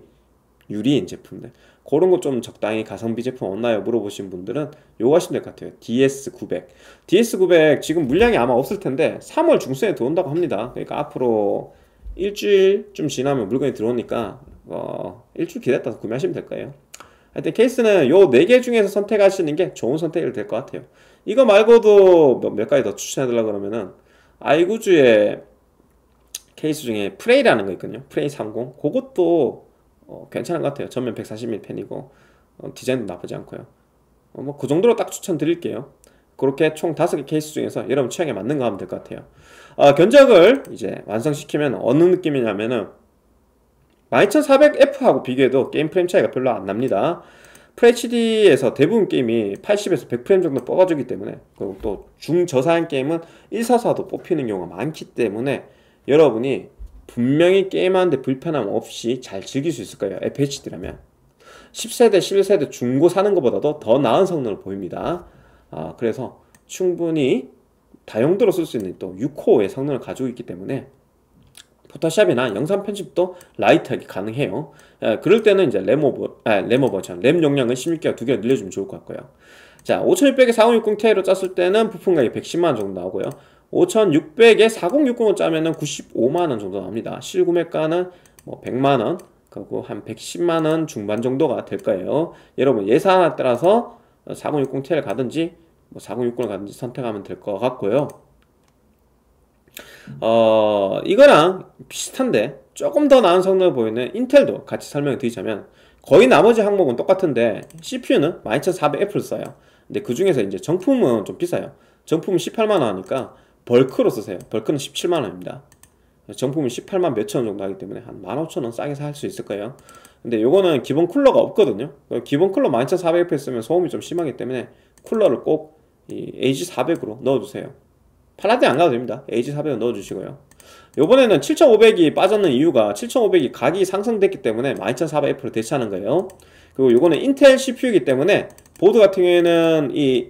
유리인 제품들 그런 거좀 적당히 가성비 제품 없나요? 물어보신 분들은 요거 하시면 될 것 같아요. DS900. DS900 지금 물량이 아마 없을 텐데 3월 중순에 들어온다고 합니다. 그러니까 앞으로 일주일 좀 지나면 물건이 들어오니까 어, 일주일 기다렸다 구매하시면 될 거예요. 하여튼 케이스는 요 네 개 중에서 선택하시는 게 좋은 선택이 될 것 같아요. 이거 말고도 몇, 뭐 몇 가지 더 추천해달라 고 그러면은 아이구주의 케이스 중에 프레이라는 거 있거든요. 프레이 30. 그것도 어, 괜찮은 것 같아요. 전면 140mm 펜이고 어, 디자인도 나쁘지 않고요. 어, 뭐그 정도로 딱 추천드릴게요. 그렇게 총 5개 케이스 중에서 여러분 취향에 맞는 거 하면 될 것 같아요. 아, 견적을 이제 완성시키면 어느 느낌이냐면은 12400F하고 비교해도 게임 프레임 차이가 별로 안 납니다. FHD에서 대부분 게임이 80에서 100프레임 정도 뽑아주기 때문에 그리고 또 중저사양 게임은 144도 뽑히는 경우가 많기 때문에 여러분이 분명히 게임하는데 불편함 없이 잘 즐길 수 있을 거예요. FHD라면. 10세대, 11세대 중고 사는 것보다도 더 나은 성능을 보입니다. 아, 그래서 충분히 다용도로 쓸 수 있는 또6코의 성능을 가지고 있기 때문에 포토샵이나 영상 편집도 라이트하게 가능해요. 에, 아, 그럴 때는 이제 레모버, 아, 레모버전, 램 용량은 16기가 두개 늘려주면 좋을 것 같고요. 자, 5600에 4060 Ti로 짰을 때는 부품 가격 110만원 정도 나오고요. 5,600에 4060을 짜면은 95만원 정도 나옵니다. 실구매가는 뭐 100만원, 그리고 한 110만원 중반 정도가 될 거예요. 여러분 예산에 따라서 4060T를 가든지 뭐 4060을 가든지 선택하면 될 것 같고요. 어, 이거랑 비슷한데 조금 더 나은 성능을 보이는 인텔도 같이 설명을 드리자면 거의 나머지 항목은 똑같은데 CPU는 12400F를 써요. 근데 그 중에서 이제 정품은 좀 비싸요. 정품은 18만원 하니까 벌크로 쓰세요. 벌크는 17만원입니다. 정품이 18만 몇천원 정도 하기 때문에 한 15,000원 싸게 살 수 있을 거예요. 근데 요거는 기본 쿨러가 없거든요. 기본 쿨러 1 2 4 0 0 f 쓰면 소음이 좀 심하기 때문에 쿨러를 꼭 이 AG400으로 넣어주세요. 팔라딘 안 가도 됩니다. AG400으로 넣어주시고요. 요번에는 7,500이 빠졌는 이유가 7,500이 각이 상승됐기 때문에 12,400F로 대체하는 거예요. 그리고 요거는 인텔 CPU이기 때문에 보드 같은 경우에는 이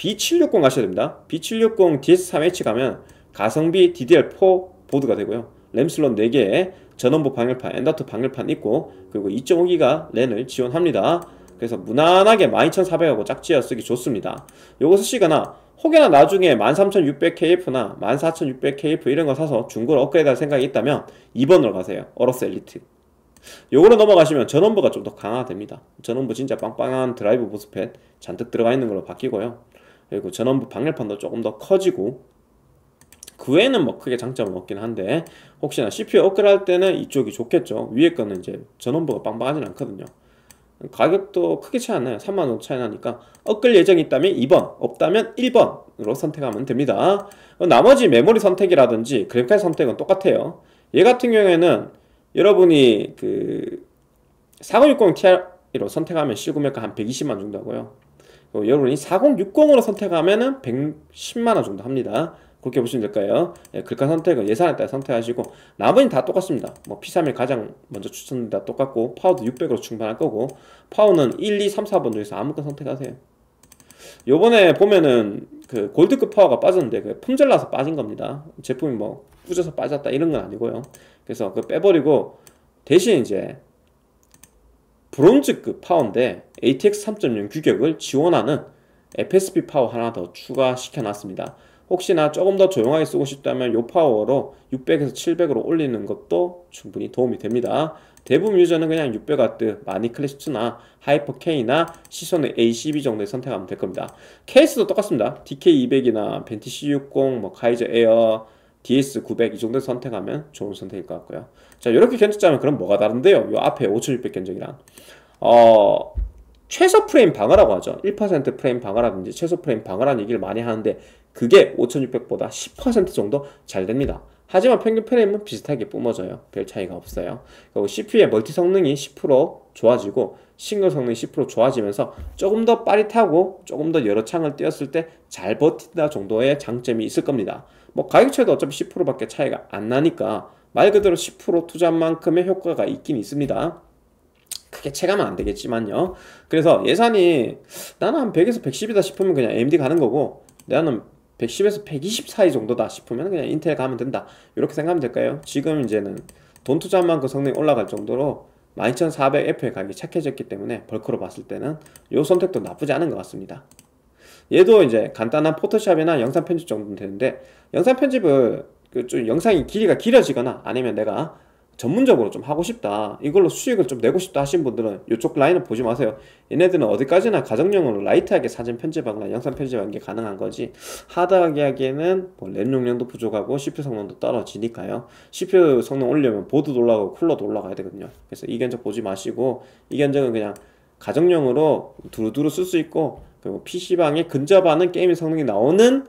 B760 가셔야 됩니다. B760 DS3H 가면 가성비 DDR4 보드가 되고요. 램 슬롯 4개 전원부 방열판, 엔다토 방열판 있고 그리고 2.5기가 랜을 지원합니다. 그래서 무난하게 12400하고 짝지어 쓰기 좋습니다. 요거 쓰시거나 혹여나 나중에 13600KF나 14600KF 이런 거 사서 중고로 업그레이드할 생각이 있다면 2번으로 가세요. 어로스 엘리트. 요거로 넘어가시면 전원부가 좀 더 강화됩니다. 전원부 진짜 빵빵한 드라이브 보스펫 잔뜩 들어가 있는 걸로 바뀌고요. 그리고 전원부 방열판도 조금 더 커지고 그 외에는 뭐 크게 장점은 없긴 한데 혹시나 CPU 업그레이드 할 때는 이쪽이 좋겠죠 위에 거는 이제 전원부가 빵빵하진 않거든요 가격도 크게 차이 안 나요 3만원 차이 나니까 업글 예정이 있다면 2번 없다면 1번으로 선택하면 됩니다 나머지 메모리 선택이라든지 그래픽카드 선택은 똑같아요 얘 같은 경우에는 여러분이 그4060 Ti로 선택하면 실구매가 한 120만 정도고요 어, 여러분이 4060으로 선택하면은 110만원 정도 합니다. 그렇게 보시면 될까요? 예, 글카 그러니까 선택은 예산에 따라 선택하시고 나머지는 다 똑같습니다. 뭐 P31 가장 먼저 추천드다 똑같고 파워도 600으로 충분할 거고 파워는 1, 2, 3, 4번 중에서 아무거나 선택하세요. 요번에 보면은 그 골드급 파워가 빠졌는데 그 품절나서 빠진 겁니다. 제품이 뭐꾸져서 빠졌다 이런 건 아니고요. 그래서 그 빼버리고 대신 이제 브론즈급 파워인데 ATX 3.0 규격을 지원하는 FSP 파워 하나 더 추가시켜 놨습니다. 혹시나 조금 더 조용하게 쓰고 싶다면 이 파워로 600에서 700으로 올리는 것도 충분히 도움이 됩니다. 대부분 유저는 그냥 600W 마니클래스트나 하이퍼K나 시선의 ACB 정도에 선택하면 될 겁니다. 케이스도 똑같습니다. DK200이나 벤티 C60, 뭐 카이저 에어, DS900 이 정도 선택하면 좋은 선택일 것 같고요. 자 이렇게 견적자면 그럼 뭐가 다른데요? 이 앞에 5600 견적이랑 어... 최소 프레임 방어라고 하죠. 1% 프레임 방어라든지 최소 프레임 방어라는 얘기를 많이 하는데 그게 5600보다 10% 정도 잘 됩니다. 하지만 평균 프레임은 비슷하게 뿜어져요. 별 차이가 없어요. 그리고 CPU의 멀티 성능이 10% 좋아지고 싱글 성능이 10% 좋아지면서 조금 더 빠릿하고 조금 더 여러 창을 띄었을 때 잘 버틴다 정도의 장점이 있을 겁니다. 뭐 가격 차이도 어차피 10%밖에 차이가 안 나니까 말 그대로 10% 투자한 만큼의 효과가 있긴 있습니다. 크게 체감은 안 되겠지만요 그래서 예산이 나는 한 100에서 110이다 싶으면 그냥 AMD 가는 거고 나는 110에서 120 사이 정도다 싶으면 그냥 인텔 가면 된다 이렇게 생각하면 될까요? 지금 이제는 돈 투자한 만큼 그 성능이 올라갈 정도로 12400F의 가격이 착해졌기 때문에 벌크로 봤을 때는 이 선택도 나쁘지 않은 것 같습니다 얘도 이제 간단한 포토샵이나 영상 편집 정도 되는데 영상 편집을 그 좀 영상이 길이가 길어지거나 아니면 내가 전문적으로 좀 하고 싶다 이걸로 수익을 좀 내고 싶다 하신 분들은 이쪽 라인을 보지 마세요 얘네들은 어디까지나 가정용으로 라이트하게 사진 편집하거나 영상 편집하는 게 가능한 거지 하드하게 하기에는 뭐램 용량도 부족하고 CPU 성능도 떨어지니까요 CPU 성능 올리려면 보드도 올라가고 쿨러도 올라가야 되거든요 그래서 이 견적 보지 마시고 이 견적은 그냥 가정용으로 두루두루 쓸 수 있고 그리고 PC방에 근접하는 게임 의 성능이 나오는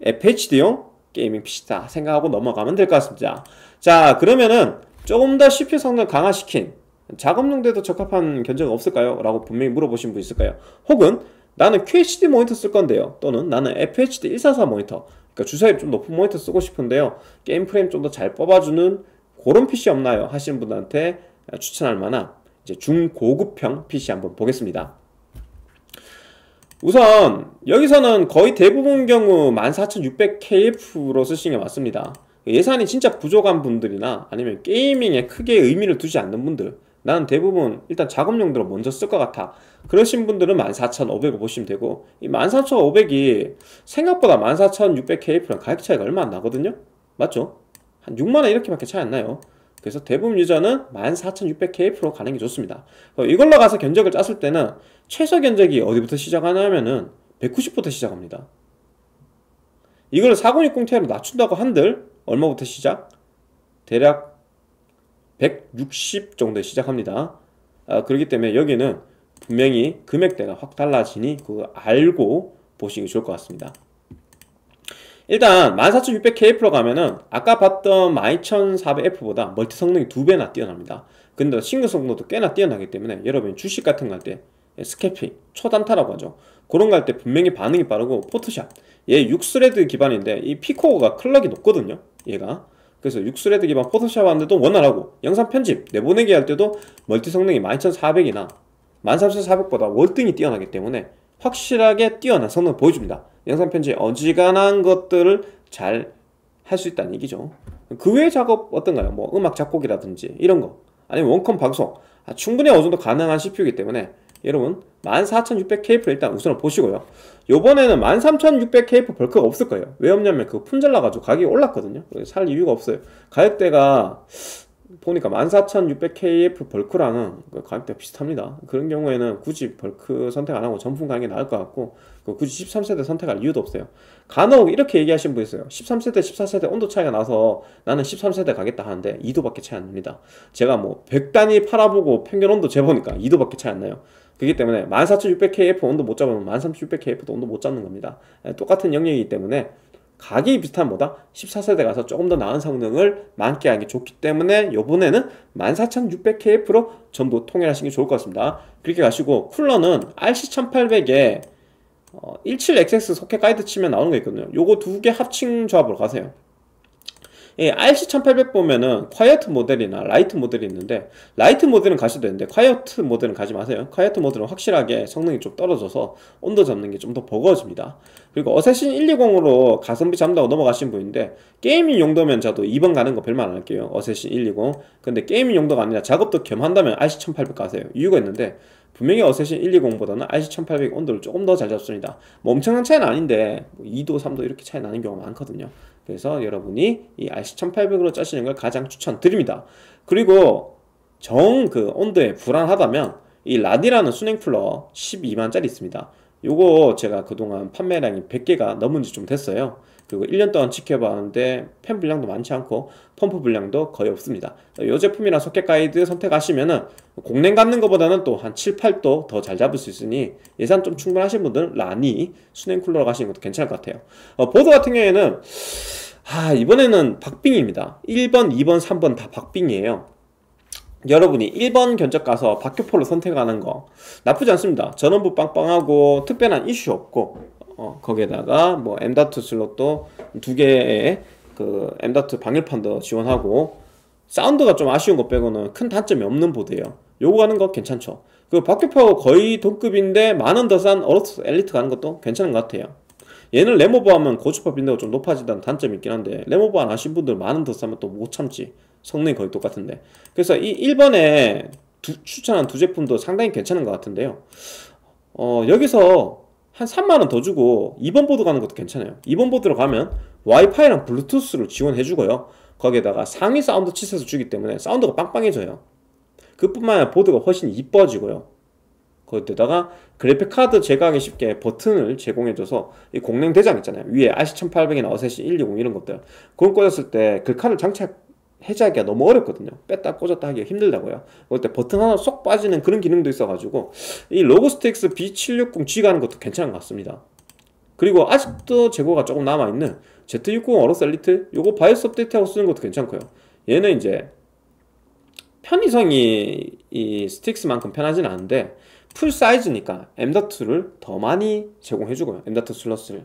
FHD용 게이밍 PC다 생각하고 넘어가면 될 것 같습니다. 자 그러면은 조금 더 CPU 성능 강화시킨 작업용대도 적합한 견적 없을까요? 라고 분명히 물어보신 분 있을까요? 혹은 나는 QHD 모니터 쓸 건데요. 또는 나는 FHD 144 모니터 그러니까 주사율 좀 높은 모니터 쓰고 싶은데요. 게임 프레임 좀 더 잘 뽑아주는 그런 PC 없나요? 하시는 분한테 추천할 만한 이제 중고급형 PC 한번 보겠습니다. 우선 여기서는 거의 대부분 경우 14,600KF로 쓰시는 게 맞습니다. 예산이 진짜 부족한 분들이나 아니면 게이밍에 크게 의미를 두지 않는 분들 나는 대부분 일단 작업용도로 먼저 쓸 것 같아 그러신 분들은 14,500을 보시면 되고 이 14,500이 생각보다 14,600KF랑 가격 차이가 얼마 안 나거든요? 맞죠? 한 6만원 이렇게밖에 차이 안 나요 그래서 대부분 유저는 14,600KF로 가는 게 좋습니다 이걸로 가서 견적을 짰을 때는 최소 견적이 어디부터 시작하냐면은 190부터 시작합니다. 이걸 4060태로 낮춘다고 한들 얼마부터 시작? 대략 160 정도에 시작합니다. 아, 그렇기 때문에 여기는 분명히 금액대가 확 달라지니 그거 알고 보시기 좋을 것 같습니다. 일단 14600K프로 가면은 아까 봤던 12400F보다 멀티 성능이 두 배나 뛰어납니다. 근데 싱글 성능도 꽤나 뛰어나기 때문에 여러분이 주식 같은 거할때 스케핑, 초단타라고 하죠. 그런 거 할 때 분명히 반응이 빠르고 포토샵얘 6스레드 기반인데 이 피코어가 클럭이 높거든요 얘가 그래서 6스레드 기반 포토샵 하는데도 원활하고 영상 편집 내보내기 할 때도 멀티 성능이 12400이나 13400보다 월등히 뛰어나기 때문에 확실하게 뛰어난 성능을 보여줍니다 영상 편집 어지간한 것들을 잘 할 수 있다는 얘기죠 그외 작업 어떤가요? 뭐 음악 작곡이라든지 이런 거 아니면 원컴 방송 아, 충분히 어느 정도 가능한 CPU이기 때문에 여러분 14,600K를 일단 우선 보시고요 요번에는 13,600K 벌크가 없을 거예요 왜 없냐면 그 품절나가지고 가격이 올랐거든요 살 이유가 없어요 가격대가 보니까 14,600KF 벌크랑은 그 가격대가 비슷합니다 그런 경우에는 굳이 벌크 선택 안하고 전품 가는 게 나을 것 같고 그 굳이 13세대 선택할 이유도 없어요 간혹 이렇게 얘기하신 분 있어요 13세대 14세대 온도 차이가 나서 나는 13세대 가겠다 하는데 2도밖에 차이 안 납니다 제가 뭐 100단위 팔아보고 평균 온도 재보니까 2도밖에 차이 안 나요 그렇기 때문에 14600KF 온도 못 잡으면 13600KF도 온도 못 잡는 겁니다. 예, 똑같은 영역이기 때문에 가격이 비슷한 뭐다? 14세대 가서 조금 더 나은 성능을 만끽하는 게 좋기 때문에 요번에는 14600KF로 전부 통일하시는 게 좋을 것 같습니다. 그렇게 가시고 쿨러는 RC1800에 어, 17XX 소켓 가이드 치면 나오는 거 있거든요. 요거 두 개 합친 조합으로 가세요. 예, 이 RC1800 보면은 콰이어트 모델이나 라이트 모델이 있는데 라이트 모델은 가셔도 되는데 콰이어트 모델은 가지 마세요 콰이어트 모델은 확실하게 성능이 좀 떨어져서 온도 잡는 게 좀 더 버거워집니다 그리고 어쌔신 120으로 가성비 잡는다고 넘어가신 분인데 게이밍 용도면 저도 2번 가는 거 별말 안 할게요 어쌔신 120 근데 게이밍 용도가 아니라 작업도 겸한다면 RC1800 가세요 이유가 있는데 분명히 어쌔신 120보다는 RC1800 온도를 조금 더 잘 잡습니다 뭐 엄청난 차이는 아닌데 2도 뭐 3도 이렇게 차이 나는 경우가 많거든요 그래서 여러분이 이 RC 1800으로 짜시는 걸 가장 추천드립니다. 그리고 정 그 온도에 불안하다면 이 라디라는 순행 쿨러 12만짜리 있습니다. 요거 제가 그동안 판매량이 100개가 넘은지 좀 됐어요. 그리고 1년 동안 지켜봤는데 펜 분량도 많지 않고 펌프 분량도 거의 없습니다 이 제품이랑 소켓 가이드 선택하시면은 공랭 감는 것보다는 또 한 7, 8도 더 잘 잡을 수 있으니 예산 좀 충분하신 분들은 라니 수냉 쿨러로 가시는 것도 괜찮을 것 같아요 어, 보드 같은 경우에는 아 이번에는 박빙입니다 1번, 2번, 3번 다 박빙이에요 여러분이 1번 견적 가서 박효포를 선택하는 거 나쁘지 않습니다 전원부 빵빵하고 특별한 이슈 없고 어, 거기에다가 뭐 M.2 슬롯도 두 개의 그 M.2 방열판도 지원하고 사운드가 좀 아쉬운 것 빼고는 큰 단점이 없는 보드예요. 요거 가는 거 괜찮죠. 그 박격파워 거의 동급인데 만 원 더 싼 어로스 엘리트 가는 것도 괜찮은 것 같아요. 얘는 레모버 하면 고주파 빈도가 좀높아지다는 단점이 있긴 한데 레모버 안 하신 분들 만 원 더 싸면 또 못 참지. 성능이 거의 똑같은데. 그래서 이 1번에 두, 추천한 두 제품도 상당히 괜찮은 것 같은데요. 어, 여기서 한 3만원 더 주고 2번 보드 가는 것도 괜찮아요 2번 보드로 가면 와이파이랑 블루투스를 지원해 주고요 거기에다가 상위 사운드 치솟을 주기 때문에 사운드가 빵빵해져요 그뿐만 아니라 보드가 훨씬 이뻐지고요 거기다가 그래픽카드 제거하기 쉽게 버튼을 제공해줘서 이 공랭 대장 있잖아요 위에 RC1800이나 어셋이 120 이런 것들 그걸 꽂았을 때 그카를 장착 해제하기가 너무 어렵거든요 뺐다 꽂았다 하기가 힘들다고요 그때 버튼 하나 쏙 빠지는 그런 기능도 있어가지고 이 로고스틱스 B760G가 하는 것도 괜찮은 것 같습니다 그리고 아직도 재고가 조금 남아있는 Z690 어로셀리트 요거 바이오스 업데이트하고 쓰는 것도 괜찮고요 얘는 이제 편의성이 이 스틱스만큼 편하진 않은데 풀 사이즈니까 M.2를 더 많이 제공해주고요 M.2 슬러스을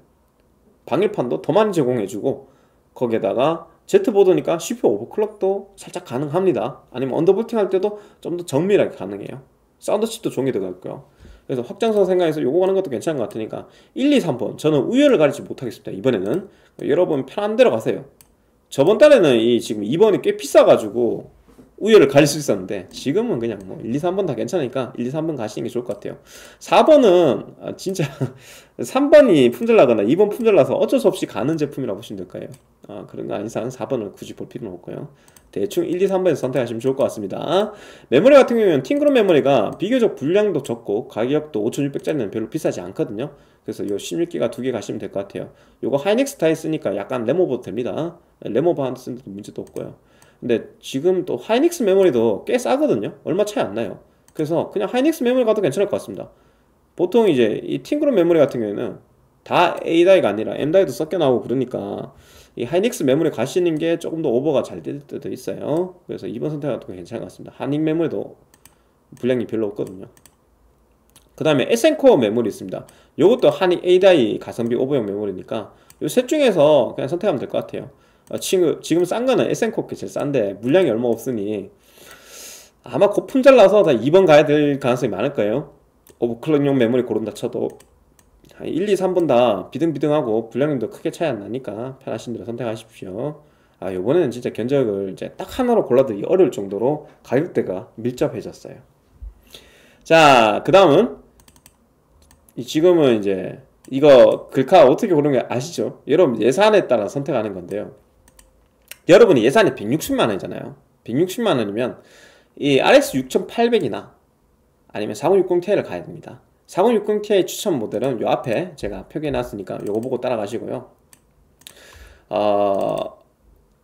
방열판도 더 많이 제공해주고 거기에다가 Z보드니까 CPU 오버클럭도 살짝 가능합니다 아니면 언더볼팅 할 때도 좀 더 정밀하게 가능해요 사운드칩도 종이 들어가 있고요 그래서 확장성 생각해서 요거 하는 것도 괜찮은 것 같으니까 1, 2, 3번 저는 우열을 가리지 못하겠습니다 이번에는 여러분 편한 대로 가세요 저번 달에는 이 지금 2번이 꽤 비싸가지고 우열을 가릴 수 있었는데 지금은 그냥 뭐 1, 2, 3번 다 괜찮으니까 1, 2, 3번 가시는 게 좋을 것 같아요 4번은 아, 진짜 3번이 품절나거나 2번 품절나서 어쩔 수 없이 가는 제품이라고 보시면 될까요 아, 그런 거 아닌 이상 4번을 굳이 볼 필요는 없고요 대충 1, 2, 3번에서 선택하시면 좋을 것 같습니다 메모리 같은 경우에는 팅그룹 메모리가 비교적 분량도 적고 가격도 5600짜리는 별로 비싸지 않거든요 그래서 요 16기가 두 개 가시면 될 것 같아요 요거 하이닉스 타일 쓰니까 약간 레모버 됩니다 레모버 한테 쓰는데도 문제도 없고요 근데 지금 또 하이닉스 메모리도 꽤 싸거든요 얼마 차이 안 나요 그래서 그냥 하이닉스 메모리 가도 괜찮을 것 같습니다 보통 이제 이 팅그룹 메모리 같은 경우에는 다 A다이가 아니라 M다이도 섞여 나오고 그러니까 이 하이닉스 메모리 가시는 게 조금 더 오버가 잘 될 때도 있어요 그래서 이번 선택도 괜찮은 것 같습니다 하닉 메모리도 분량이 별로 없거든요 그 다음에 SN코어 메모리 있습니다 이것도 하닉 A다이 가성비 오버용 메모리니까 요 셋 중에서 그냥 선택하면 될 것 같아요 아, 지금 지금 싼 거는 에센코크 제일 싼데 물량이 얼마 없으니 아마 곧 품절나서 다 2번 가야 될 가능성이 많을 거예요 오버클럭용 메모리 고른다 쳐도 1, 2, 3번 다 비등비등하고 불량률도 크게 차이 안 나니까 편하신 대로 선택하십시오 아 요번에는 진짜 견적을 이제 딱 하나로 골라드기 어려울 정도로 가격대가 밀접해졌어요 자그 다음은 지금은 이제 이거 글카 어떻게 고르는 게 아시죠? 여러분 예산에 따라 선택하는 건데요 여러분이 예산이 160만 원이잖아요. 160만 원이면 이 RX 6800이나 아니면 4060Ti를 가야 됩니다. 4060Ti 추천 모델은 요 앞에 제가 표기해 놨으니까 요거 보고 따라가시고요. 어,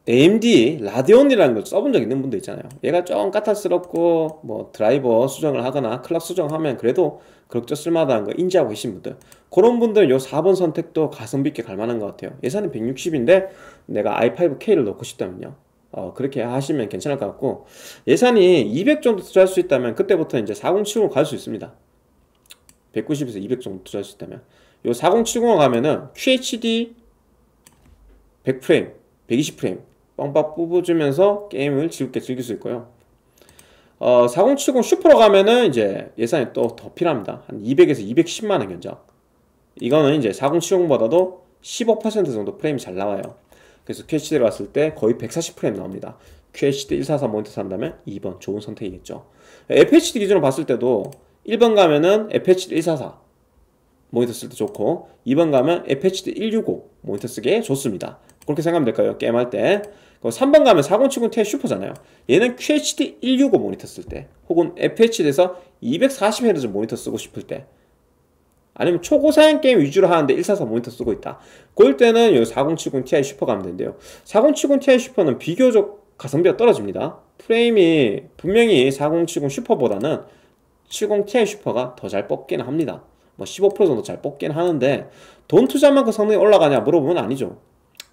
AMD 라디온이라는걸 써본 적 있는 분도 있잖아요 얘가 좀 까탈스럽고 뭐 드라이버 수정을 하거나 클락 수정하면 그래도 그럭저 쓸만한 거 인지하고 계신 분들 그런 분들은 요 4번 선택도 가성비 있게 갈만한 것 같아요 예산이 160인데 내가 i5K를 넣고 싶다면요 어, 그렇게 하시면 괜찮을 것 같고 예산이 200 정도 투자할 수 있다면 그때부터 이제 4 0 7 0으로갈 수 있습니다 190에서 200 정도 투자할 수 있다면 요4 0 7 0으로 가면은 QHD 100프레임 120프레임 빵빵 뽑아주면서 게임을 즐겁게 즐길 수 있고요. 어, 4070 슈퍼로 가면은 이제 예산이 또 더 필요합니다. 한 200에서 210만원 견적. 이거는 이제 4070보다도 15% 정도 프레임이 잘 나와요. 그래서 QHD를 갔을 때 거의 140프레임 나옵니다. QHD 144 모니터 산다면 2번 좋은 선택이겠죠. FHD 기준으로 봤을 때도 1번 가면은 FHD 144 모니터 쓸 때 좋고 2번 가면 FHD 165 모니터 쓰기에 좋습니다. 그렇게 생각하면 될까요? 게임할 때. 그 3번 가면 4070 Ti 슈퍼잖아요. 얘는 QHD 165 모니터 쓸 때, 혹은 FHD에서 240Hz 모니터 쓰고 싶을 때, 아니면 초고사양 게임 위주로 하는데 144 모니터 쓰고 있다. 그럴 때는 요4070 Ti 슈퍼 가면 되는데요4070 Ti 슈퍼는 비교적 가성비가 떨어집니다. 프레임이 분명히 4070 슈퍼보다는 70 Ti 슈퍼가 더 잘 뽑기는 합니다. 뭐 15% 정도 잘 뽑긴 하는데 돈 투자만큼 성능이 올라가냐 물어보면 아니죠.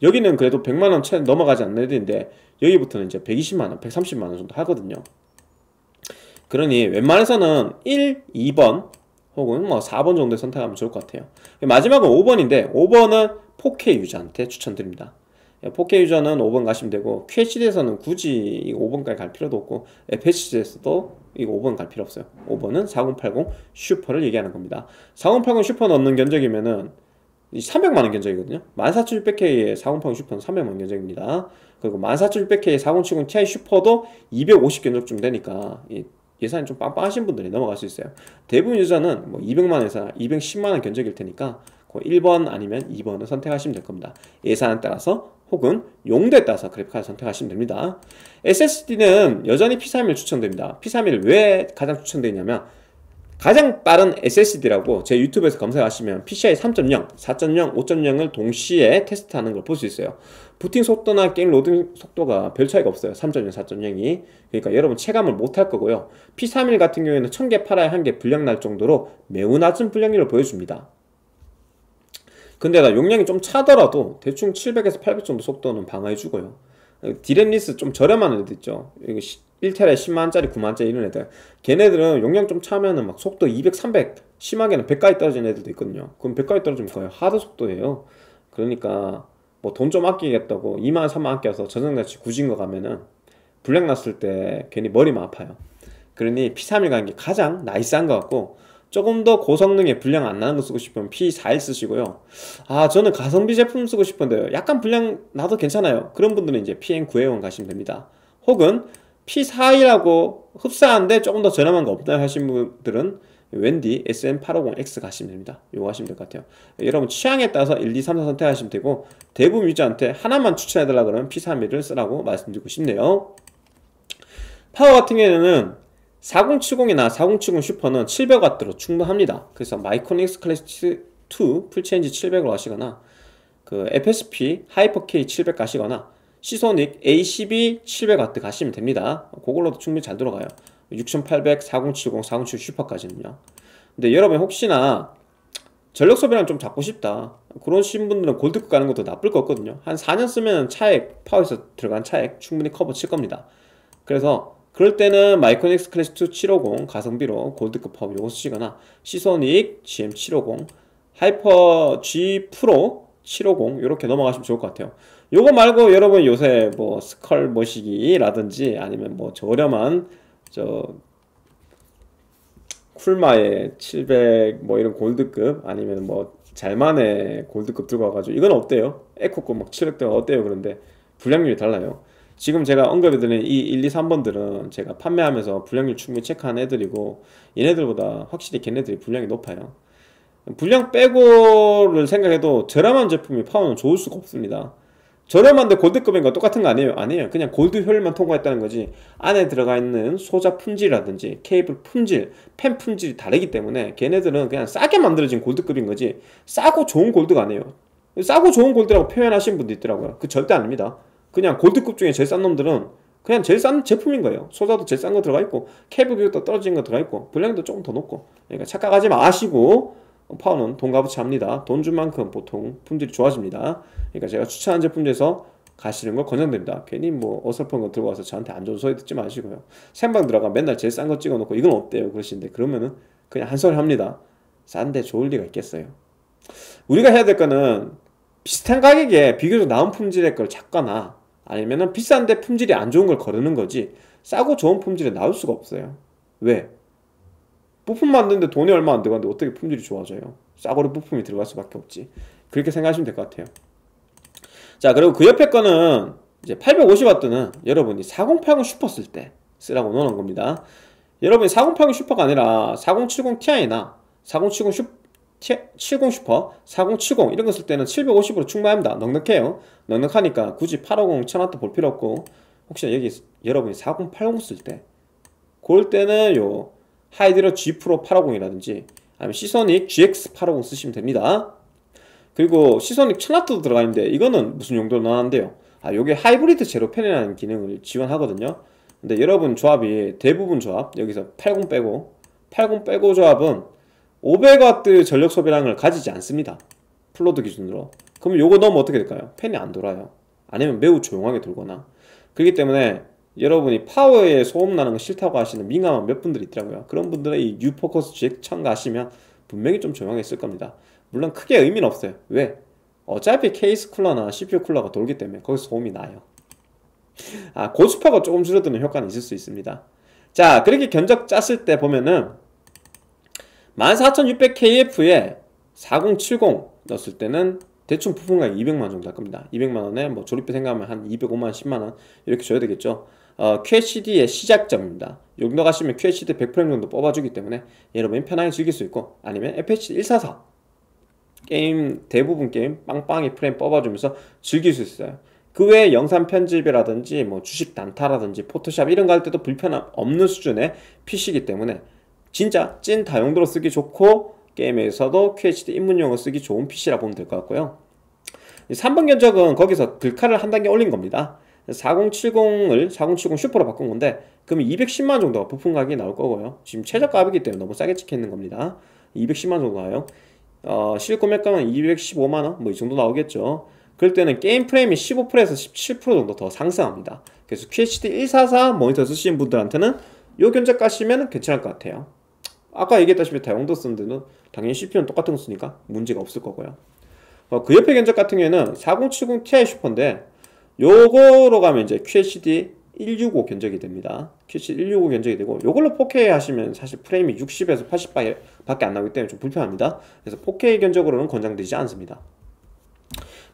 여기는 그래도 100만원 채 넘어가지 않는 애들인데 여기부터는 이제 120만원, 130만원 정도 하거든요 그러니 웬만해서는 1, 2번 혹은 뭐 4번 정도 선택하면 좋을 것 같아요 마지막은 5번인데 5번은 4K 유저한테 추천드립니다 4K 예, 유저는 5번 가시면 되고 QHD에서는 굳이 5번까지 갈 필요도 없고 FHD에서도 이거 5번 갈 필요 없어요 5번은 4080 슈퍼를 얘기하는 겁니다 4080 슈퍼 넣는 견적이면은 300만원 견적이거든요 14600K의 4080 슈퍼는 300만원 견적입니다 그리고 14600K의 4070 Ti 슈퍼도 250 견적쯤 되니까 예산이 좀 빵빵하신 분들이 넘어갈 수 있어요 대부분 유저는 뭐 200만원에서 210만원 견적일 테니까 1번 그 아니면 2번을 선택하시면 될 겁니다 예산에 따라서 혹은 용도에 따라서 그래픽카드 선택하시면 됩니다 SSD는 여전히 P31 추천됩니다 P31 왜 가장 추천되냐면 가장 빠른 SSD라고 제 유튜브에서 검색하시면 PCI 3.0, 4.0, 5.0을 동시에 테스트하는 걸 볼 수 있어요. 부팅 속도나 게임 로딩 속도가 별 차이가 없어요. 3.0, 4.0이. 그러니까 여러분 체감을 못 할 거고요. P31 같은 경우에는 1000개 팔아야 한개 불량 날 정도로 매우 낮은 불량률을 보여줍니다. 근데 나 용량이 좀 차더라도 대충 700에서 800 정도 속도는 방어해주고요. 디램리스 좀 저렴한 애들 있죠. 1테라에 10만원짜리, 9만원짜리 이런 애들 걔네들은 용량 좀 차면은 막 속도 200, 300 심하게는 100까지 떨어지는 애들도 있거든요 그럼 100까지 떨어지면 거의 하드 속도예요 그러니까 뭐 돈 좀 아끼겠다고 2만 3만 아껴서 저승같이 굳은 거 가면은 불량 났을 때 괜히 머리만 아파요 그러니 P31 가는 게 가장 나이스한 것 같고 조금 더고성능에 불량 안 나는 거 쓰고 싶으면 P41 쓰시고요 아 저는 가성비 제품 쓰고 싶은데 요 약간 불량 나도 괜찮아요 그런 분들은 이제 PN9회원 가시면 됩니다 혹은 P4이라고 흡사한데 조금 더 저렴한 거 없나요? 하신 분들은 웬디 SM850X 가시면 됩니다. 요거 하시면 될 것 같아요. 예, 여러분 취향에 따라서 1, 2, 3, 4 선택하시면 되고 대부분 유저한테 하나만 추천해달라 그러면 p 3 1 쓰라고 말씀드리고 싶네요. 파워 같은 경우에는 4070이나 4070 슈퍼는 700W로 충분합니다. 그래서 마이코닉 클래스 2 풀체인지 700으로 하시거나 그 FSP 하이퍼K 700 가시거나 시소닉 A12 700W 가시면 됩니다. 그걸로도 충분히 잘 들어가요. 6800, 4070, 4070 슈퍼까지는요. 근데 여러분 혹시나 전력 소비량 좀 잡고 싶다. 그런 신분들은 골드급 가는 것도 나쁠 거 없거든요. 한 4년 쓰면 차액, 파워에서 들어간 차액 충분히 커버 칠 겁니다. 그래서 그럴 때는 마이크닉스 클래스2 750 가성비로 골드급 파워 요거 쓰시거나 시소닉 GM750 하이퍼 G 프로 750 이렇게 넘어가시면 좋을 것 같아요. 요거 말고 여러분 요새 뭐 스컬 모시기라든지 아니면 뭐 저렴한 저 쿨마의 700 뭐 이런 골드급 아니면 뭐 잘만의 골드급 들고 와가지고 이건 어때요? 에코급 막 700대가 어때요? 그런데 불량률이 달라요 지금 제가 언급해드린 이 1, 2, 3번들은 제가 판매하면서 불량률 충분히 체크한 애들이고 얘네들보다 확실히 걔네들이 불량이 높아요 불량 빼고를 생각해도 저렴한 제품이 파워는 좋을 수가 없습니다 저렴한데 골드급인 건 똑같은 거 아니에요? 아니에요. 그냥 골드 효율만 통과했다는 거지. 안에 들어가 있는 소자 품질이라든지 케이블 품질, 펜 품질이 다르기 때문에 걔네들은 그냥 싸게 만들어진 골드급인 거지. 싸고 좋은 골드가 아니에요. 싸고 좋은 골드라고 표현하신 분도 있더라고요. 그 절대 아닙니다. 그냥 골드급 중에 제일 싼 놈들은 그냥 제일 싼 제품인 거예요. 소자도 제일 싼 거 들어가 있고, 케이블 교육도 떨어진 거 들어가 있고, 분량도 조금 더 높고. 그러니까 착각하지 마시고, 파워는 돈값부치합니다돈 준 만큼 보통 품질이 좋아집니다. 그러니까 제가 추천한 제품에서 중 가시는 거 권장됩니다. 괜히 뭐 어설픈 거 들고 와서 저한테 안 좋은 소리 듣지 마시고요. 생방 들어가 맨날 제일 싼 거 찍어놓고 이건 어때요? 그러신데 그러면은 그냥 한 소리 합니다. 싼데 좋을 리가 있겠어요. 우리가 해야 될 거는 비슷한 가격에 비교적 나은 품질의 걸 찾거나 아니면은 비싼데 품질이 안 좋은 걸 거르는 거지 싸고 좋은 품질이 나올 수가 없어요. 왜? 부품 만드는데 돈이 얼마 안 들어가는데 어떻게 품질이 좋아져요? 싸구려 부품이 들어갈 수밖에 없지. 그렇게 생각하시면 될 것 같아요. 자, 그리고 그 옆에 거는 이제 850W는 여러분이 4080 슈퍼 쓸 때 쓰라고 넣어놓은 겁니다. 여러분이 4080 슈퍼가 아니라 4070 Ti나 4070 슈, 티, 슈퍼, 4070 이런 거 쓸 때는 750으로 충분합니다. 넉넉해요. 넉넉하니까 굳이 850, 1000W 볼 필요 없고 혹시 여기 여러분이 4080 쓸 때 그럴 때는 요 하이드로 G 프로 850이라든지 아니면 시선닉 GX 850 쓰시면 됩니다. 그리고 시선닉 1하0도 들어가 있는데 이거는 무슨 용도로 나왔는데요. 아, 요게 하이브리드 제로펜이라는 기능을 지원하거든요. 근데 여러분 조합이 대부분 조합 여기서 80 빼고 80 빼고 조합은 500W 전력 소비량을 가지지 않습니다. 플로드 기준으로. 그럼 요거 넣으면 어떻게 될까요? 펜이 안 돌아요. 아니면 매우 조용하게 돌거나. 그렇기 때문에 여러분이 파워에 소음 나는 거 싫다고 하시는 민감한 몇 분들이 있더라고요. 그런 분들의 이 뉴포커스 주식 참가하시면 분명히 좀 조용했을 겁니다. 물론 크게 의미는 없어요. 왜? 어차피 케이스 쿨러나 CPU 쿨러가 돌기 때문에 거기서 소음이 나요. 아, 고스파가 조금 줄어드는 효과는 있을 수 있습니다. 자, 그렇게 견적 짰을 때 보면은 14600KF에 4070 넣었을 때는 대충 부품 가격 2 0 0만 정도 할 겁니다. 200만원에 뭐 조립비 생각하면 한2 0 5만 10만원 이렇게 줘야 되겠죠. 어, QHD의 시작점입니다. 용도 가시면 QHD 100%프레임 정도 뽑아주기 때문에 여러분이 편하게 즐길 수 있고 아니면 FHD 144 게임 대부분 게임 빵빵이 프레임 뽑아주면서 즐길 수 있어요. 그 외에 영상 편집이라든지 뭐 주식 단타라든지 포토샵 이런 거 할 때도 불편함 없는 수준의 PC이기 때문에 진짜 찐 다용도로 쓰기 좋고 게임에서도 QHD 입문용으로 쓰기 좋은 PC라 보면 될 것 같고요. 3번 견적은 거기서 글카를 한 단계 올린 겁니다. 4070을 4070 슈퍼로 바꾼 건데 그러 210만 정도 부품 가격이 나올 거고요 지금 최저값이기 때문에 너무 싸게 찍혀 있는 겁니다 210만 정도 가요 어, 실고 매가는 215만원 뭐 이 정도 나오겠죠 그럴 때는 게임 프레임이 15%에서 17% 정도 더 상승합니다 그래서 QHD 144 모니터 쓰시는 분들한테는 요 견적 가시면 괜찮을 것 같아요 아까 얘기했다시피 다용도 쓰는데는 당연히 CPU는 똑같은 거 쓰니까 문제가 없을 거고요 어, 그 옆에 견적 같은 경우에는 4070 Ti 슈퍼인데 요거로 가면 이제 QHD 165 견적이 됩니다. QHD 165 견적이 되고 요걸로 4K 하시면 사실 프레임이 60에서 80밖에 안 나오기 때문에 좀 불편합니다. 그래서 4K 견적으로는 권장되지 않습니다.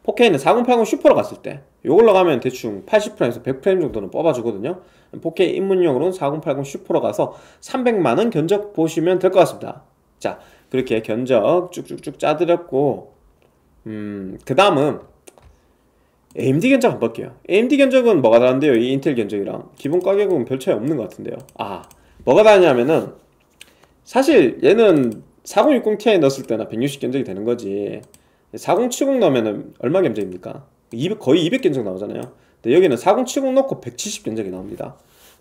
4K는 4080 슈퍼로 갔을 때 요걸로 가면 대충 80프레임에서 100프레임 정도는 뽑아주거든요 4K 입문용으로는 4080 슈퍼로 가서 300만원 견적 보시면 될 것 같습니다 자 그렇게 견적 쭉쭉쭉 짜드렸고 음그 다음은 AMD 견적 안 바뀌어요 AMD 견적은 뭐가 다른데요 이 인텔 견적이랑 기본 가격은 별 차이 없는 것 같은데요 아 뭐가 다르냐면은 사실 얘는 4060ti 넣었을 때나 160 견적이 되는 거지 4070 넣으면은 얼마 견적입니까 200, 거의 200 견적 나오잖아요 근데 여기는 4070 넣고 170 견적이 나옵니다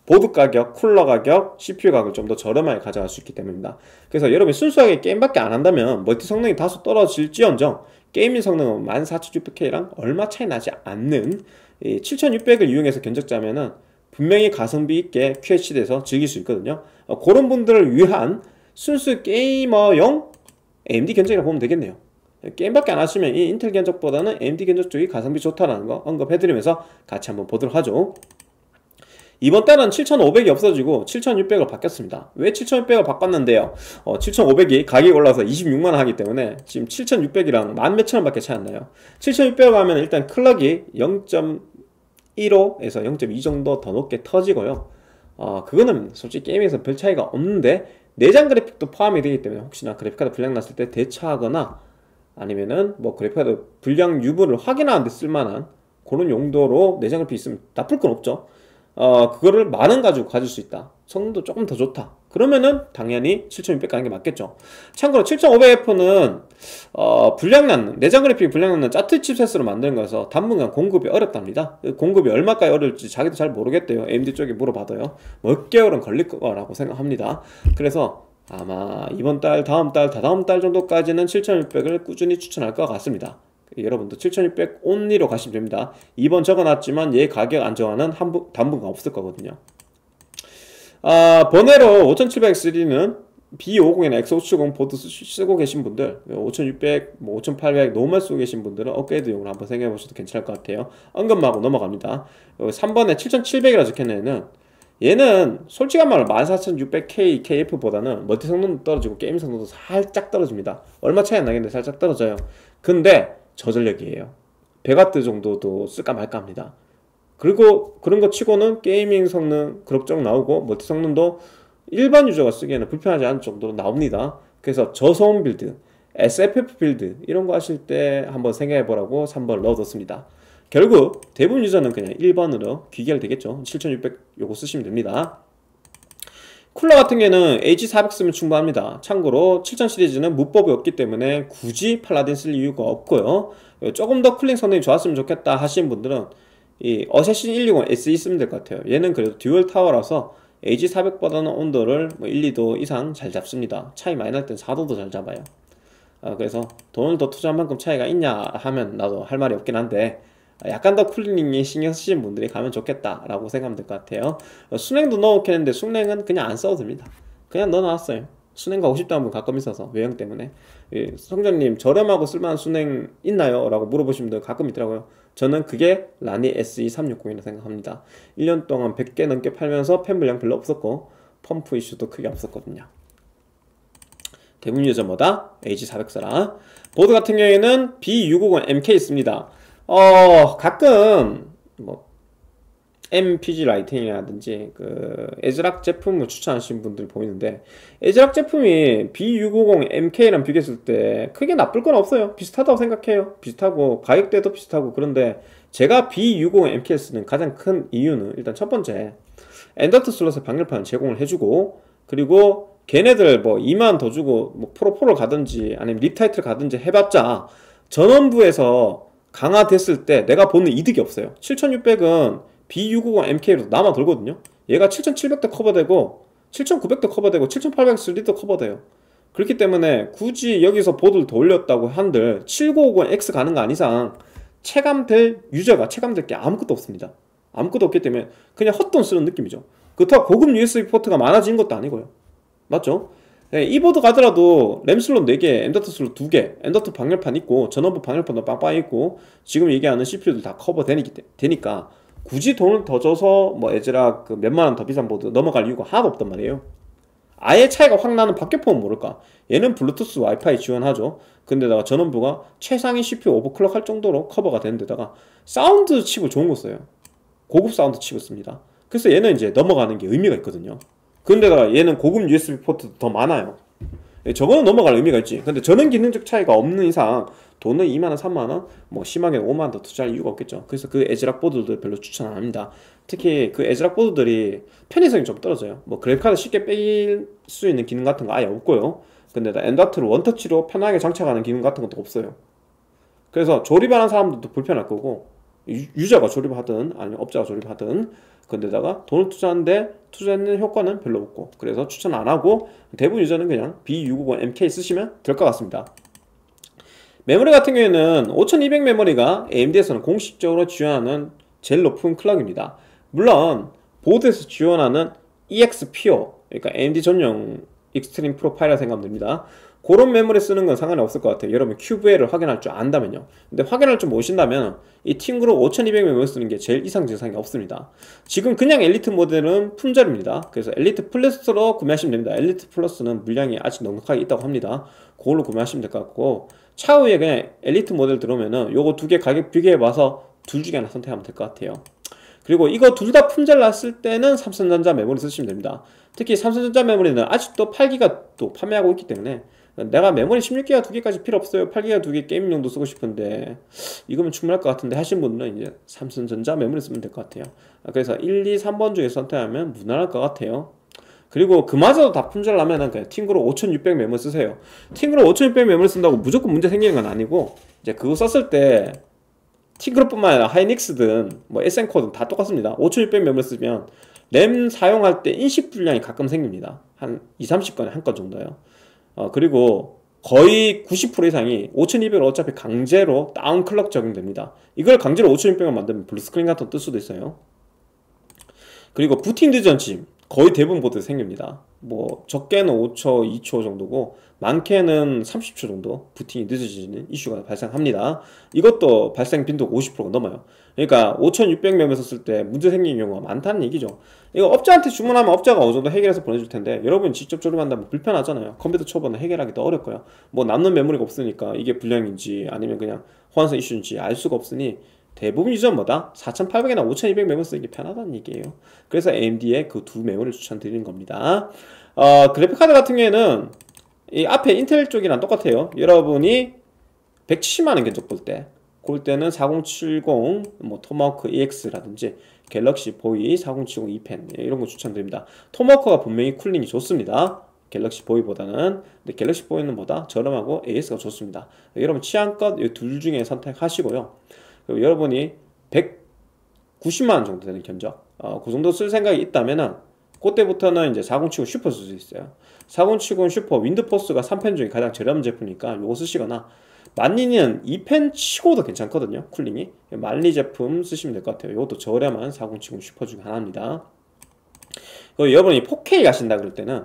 보드 가격, 쿨러 가격, CPU 가격을 좀 더 저렴하게 가져갈 수 있기 때문입니다. 그래서 여러분 순수하게 게임밖에 안 한다면 멀티 성능이 다소 떨어질지언정 게임의 성능은 14600K랑 얼마 차이 나지 않는 7600을 이용해서 견적자면은 분명히 가성비 있게 QHD에서 즐길 수 있거든요 어, 그런 분들을 위한 순수 게이머용 AMD 견적이라고 보면 되겠네요 게임밖에 안 하시면 이 인텔 견적보다는 AMD 견적 쪽이 가성비 좋다라거 언급해드리면서 같이 한번 보도록 하죠 이번 달은 7,500이 없어지고 7,600을 바뀌었습니다. 왜 7,600을 바꿨는데요? 어, 7,500이 가격이 올라서 26만원 하기 때문에 지금 7,600이랑 만 몇 천원 밖에 차이 안 나요. 7,600을 하면 일단 클럭이 0.15에서 0.2 정도 더 높게 터지고요. 어, 그거는 솔직히 게임에서 별 차이가 없는데 내장 그래픽도 포함이 되기 때문에 혹시나 그래픽카드 불량 났을 때 대처하거나 아니면은 뭐 그래픽카드 불량 유분을 확인하는데 쓸만한 그런 용도로 내장 그래픽 있으면 나쁠 건 없죠. 어, 그거를 많은 가지고 가질 수 있다. 성능도 조금 더 좋다. 그러면은 당연히 7600 가는 게 맞겠죠. 참고로 7500F는 어, 분량 낳 내장 그래픽 이불량 낳는 짜트 칩셋으로 만드는 거여서 당분간 공급이 어렵답니다. 그 공급이 얼마까지 어려울지 자기도 잘 모르겠대요. AMD 쪽에 물어봐도요. 몇 개월은 걸릴 거라고 생각합니다. 그래서 아마 이번 달, 다음 달, 다다음 달 정도까지는 7600을 꾸준히 추천할 것 같습니다. 여러분도 7600 온리로 가시면 됩니다 2번 적어놨지만 얘 가격 안정화는 한부, 당분간 없을 거거든요 아 번외로 5700-3는 B50이나 X570 보드 쓰고 계신 분들 5600, 뭐5800 노멀 쓰고 계신 분들은 업그레이드용으로 한번 생각해보셔도 괜찮을 것 같아요 언급하고 넘어갑니다 3번에 어, 7700이라 적혀있는 얘는 솔직한 말로 14600K KF보다는 멀티 성능도 떨어지고 게임 성능도 살짝 떨어집니다 얼마 차이 안 나겠는데 살짝 떨어져요 근데 저전력이에요. 100W 정도도 쓸까 말까 합니다. 그리고 그런 거 치고는 게이밍 성능 그럭저럭 나오고 멀티 성능도 일반 유저가 쓰기에는 불편하지 않을 정도로 나옵니다. 그래서 저소음 빌드, SFF 빌드 이런 거 하실 때 한번 생각해 보라고 3번 넣어뒀습니다. 결국 대부분 유저는 그냥 1번으로 귀결되겠죠. 7600 요거 쓰시면 됩니다. 쿨러 같은 경우에는 AG400 쓰면 충분합니다. 참고로 7000 시리즈는 무법이 없기 때문에 굳이 팔라딘 쓸 이유가 없고요. 조금 더 쿨링 성능이 좋았으면 좋겠다 하시는 분들은 이 어쌔신 160 SE 쓰면 될 것 같아요. 얘는 그래도 듀얼 타워라서 a 4 0 0보다는 온도를 뭐 1, 2도 이상 잘 잡습니다. 차이 많이 날땐 4도도 잘 잡아요. 아, 그래서 돈을 더 투자한 만큼 차이가 있냐 하면 나도 할 말이 없긴 한데 아, 약간 더쿨링이 신경 쓰시는 분들이 가면 좋겠다라고 생각하면 될 것 같아요. 어, 순행도 넣었겠는데 순행은 그냥 안 써도 됩니다. 그냥 넣어놨어요. 순행과 50도 한번 가끔 있어서 외형 때문에 예, 성전님 저렴하고 쓸만한 순행 있나요? 라고 물어보시 분들 가끔 있더라고요 저는 그게 라니 SE360이라 생각합니다 1년 동안 100개 넘게 팔면서 팬 물량 별로 없었고 펌프 이슈도 크게 없었거든요 대부분 유저마다 a 4 0 0 사라 보드 같은 경우에는 B650MK 있습니다 어, 가끔 뭐 MPG 라이팅이라든지 그 에즈락 제품을 뭐 추천하시는 분들 보이는데 에즈락 제품이 B650MK랑 비교했을 때 크게 나쁠 건 없어요 비슷하다고 생각해요 비슷하고 가격대도 비슷하고 그런데 제가 B650MK를 쓰는 가장 큰 이유는 일단 첫 번째 엔더트 슬롯의 방열판 제공을 해주고 그리고 걔네들 뭐 2만 더 주고 뭐 프로포를 가든지 아니면 립타이트를 가든지 해봤자 전원부에서 강화됐을 때 내가 보는 이득이 없어요 7600은 B650 MK로 남아 돌거든요 얘가 7700도 커버되고 7900도 커버되고 7800리도 커버돼요 그렇기 때문에 굳이 여기서 보드를 더 올렸다고 한들 7950X 가는 거 아니상 체감될 유저가 체감될 게 아무것도 없습니다 아무것도 없기 때문에 그냥 헛돈 쓰는 느낌이죠 그렇다고 고급 USB 포트가 많아진 것도 아니고요 맞죠? 네, 이보드 가더라도 램 슬롯 4개, 엔더2 슬롯 2개, 엔더2 방열판 있고 전원부 방열판도 빵빵 있고 지금 얘기하는 CPU들 다 커버 되니까, 되니까 굳이 돈을 더 줘서 뭐에즈라그 몇만 원더 비싼 보드 넘어갈 이유가 하나도 없단 말이에요. 아예 차이가 확 나는 박격포은 모를까? 얘는 블루투스 와이파이 지원하죠. 근데다가 전원부가 최상위 CPU 오버클럭 할 정도로 커버가 되는 데다가 사운드 치고 좋은 거 써요. 고급 사운드 치고 씁니다. 그래서 얘는 이제 넘어가는 게 의미가 있거든요. 근데다가 얘는 고급 USB 포트도 더 많아요 예, 저거는 넘어갈 의미가 있지 근데 저는 기능적 차이가 없는 이상 돈은 2만원 3만원 뭐 심하게 5만원 더 투자할 이유가 없겠죠 그래서 그 에즈락 보드들 별로 추천 안 합니다 특히 그 에즈락 보드들이 편의성이 좀 떨어져요 뭐 그래픽카드 쉽게 빼길 수 있는 기능 같은 거 아예 없고요 근데 엔더트를 원터치로 편하게 장착하는 기능 같은 것도 없어요 그래서 조립하는 사람들도 불편할 거고 유저가 조립하든 아니면 업자가 조립하든 근데다가 돈을 투자하는데 투자했는 효과는 별로 없고 그래서 추천 안 하고 대부분 유저는 그냥 B650MK 쓰시면 될 것 같습니다. 메모리 같은 경우에는 5200 메모리가 AMD에서는 공식적으로 지원하는 제일 높은 클럭입니다. 물론 보드에서 지원하는 EXPO 그러니까 AMD 전용 익스트림 프로파일러 생각됩니다 그런 메모리 쓰는 건 상관이 없을 것 같아요 여러분 큐브웨를 확인할 줄 안다면요 근데 확인할 줄 모신다면 이팀그룹5200 메모리 쓰는 게 제일 이상 증상이 없습니다 지금 그냥 엘리트 모델은 품절입니다 그래서 엘리트 플러스로 구매하시면 됩니다 엘리트 플러스는 물량이 아직 넉넉하게 있다고 합니다 그걸로 구매하시면 될 것 같고 차후에 그냥 엘리트 모델 들어오면은 요거 두 개 가격 비교해봐서 둘 중에 하나 선택하면 될 것 같아요 그리고 이거 둘 다 품절 났을 때는 삼성전자 메모리 쓰시면 됩니다. 특히 삼성전자 메모리는 아직도 8기가 또 판매하고 있기 때문에 내가 메모리 16기가 2개까지 필요 없어요 8기가 2개 게임용도 쓰고 싶은데 이거면 충분할 것 같은데 하신 분은 이제 삼성전자 메모리 쓰면 될 것 같아요 아, 그래서 1, 2, 3번 중에 선택하면 무난할 것 같아요 그리고 그마저도 다 품절하면 은 그냥 팅그로 5600 메모 리 쓰세요 팅그로 5600메모리 쓴다고 무조건 문제 생기는 건 아니고 이제 그거 썼을 때 팅그로뿐만 아니라 하이닉스든 뭐 SN코든 다 똑같습니다 5600메모리 쓰면 램 사용할 때 인식 불량이 가끔 생깁니다 한 2, 30건에 한 건 정도요 어, 그리고 거의 90% 이상이 5200을 어차피 강제로 다운클럭 적용됩니다. 이걸 강제로 5200을 만들면 블루스크린 같은 거뜰 수도 있어요. 그리고 부팅 디전 침 거의 대부분 보드 에 생깁니다. 뭐 적게는 5초, 2초 정도고 많게는 30초 정도 부팅이 늦어지는 이슈가 발생합니다. 이것도 발생 빈도가 50%가 넘어요. 그러니까 5,600명에 썼을 때 문제 생긴 경우가 많다는 얘기죠. 이거 업자한테 주문하면 업자가 어느 정도 해결해서 보내줄 텐데 여러분이 직접 조립한다면 뭐 불편하잖아요. 컴퓨터 초보는 해결하기도 어렵고요. 뭐 남는 메모리가 없으니까 이게 불량인지 아니면 그냥 호환성 이슈인지 알 수가 없으니 대부분 유저마다 4800이나 5200 메모 리 쓰는 게 편하다는 얘기예요. 그래서 AMD의 그 두 메모를 리 추천드리는 겁니다. 어, 그래픽카드 같은 경우에는 이 앞에 인텔 쪽이랑 똑같아요. 여러분이 170만원 견적 볼 때, 볼 때는 4070, 뭐, 토마호크 EX라든지, 갤럭시 보이 4070 e 펜 예, 이런 거 추천드립니다. 토마호크가 분명히 쿨링이 좋습니다. 갤럭시 보이보다는 근데 갤럭시 보이는 보다 저렴하고 AS가 좋습니다. 여러분 취향껏 이 둘 중에 선택하시고요. 그리고 여러분이 190만원 정도 되는 견적 어, 그 정도 쓸 생각이 있다면은 그때부터는 이제 4070 슈퍼 쓸 수 있어요. 4070 슈퍼 윈드포스가 3펜 중에 가장 저렴한 제품이니까 요거 쓰시거나 만리는 2펜 치고도 괜찮거든요 쿨링이 만리 제품 쓰시면 될 것 같아요 이것도 저렴한 4070 슈퍼 중에 하나입니다 그 여러분이 4K 가신다 그럴 때는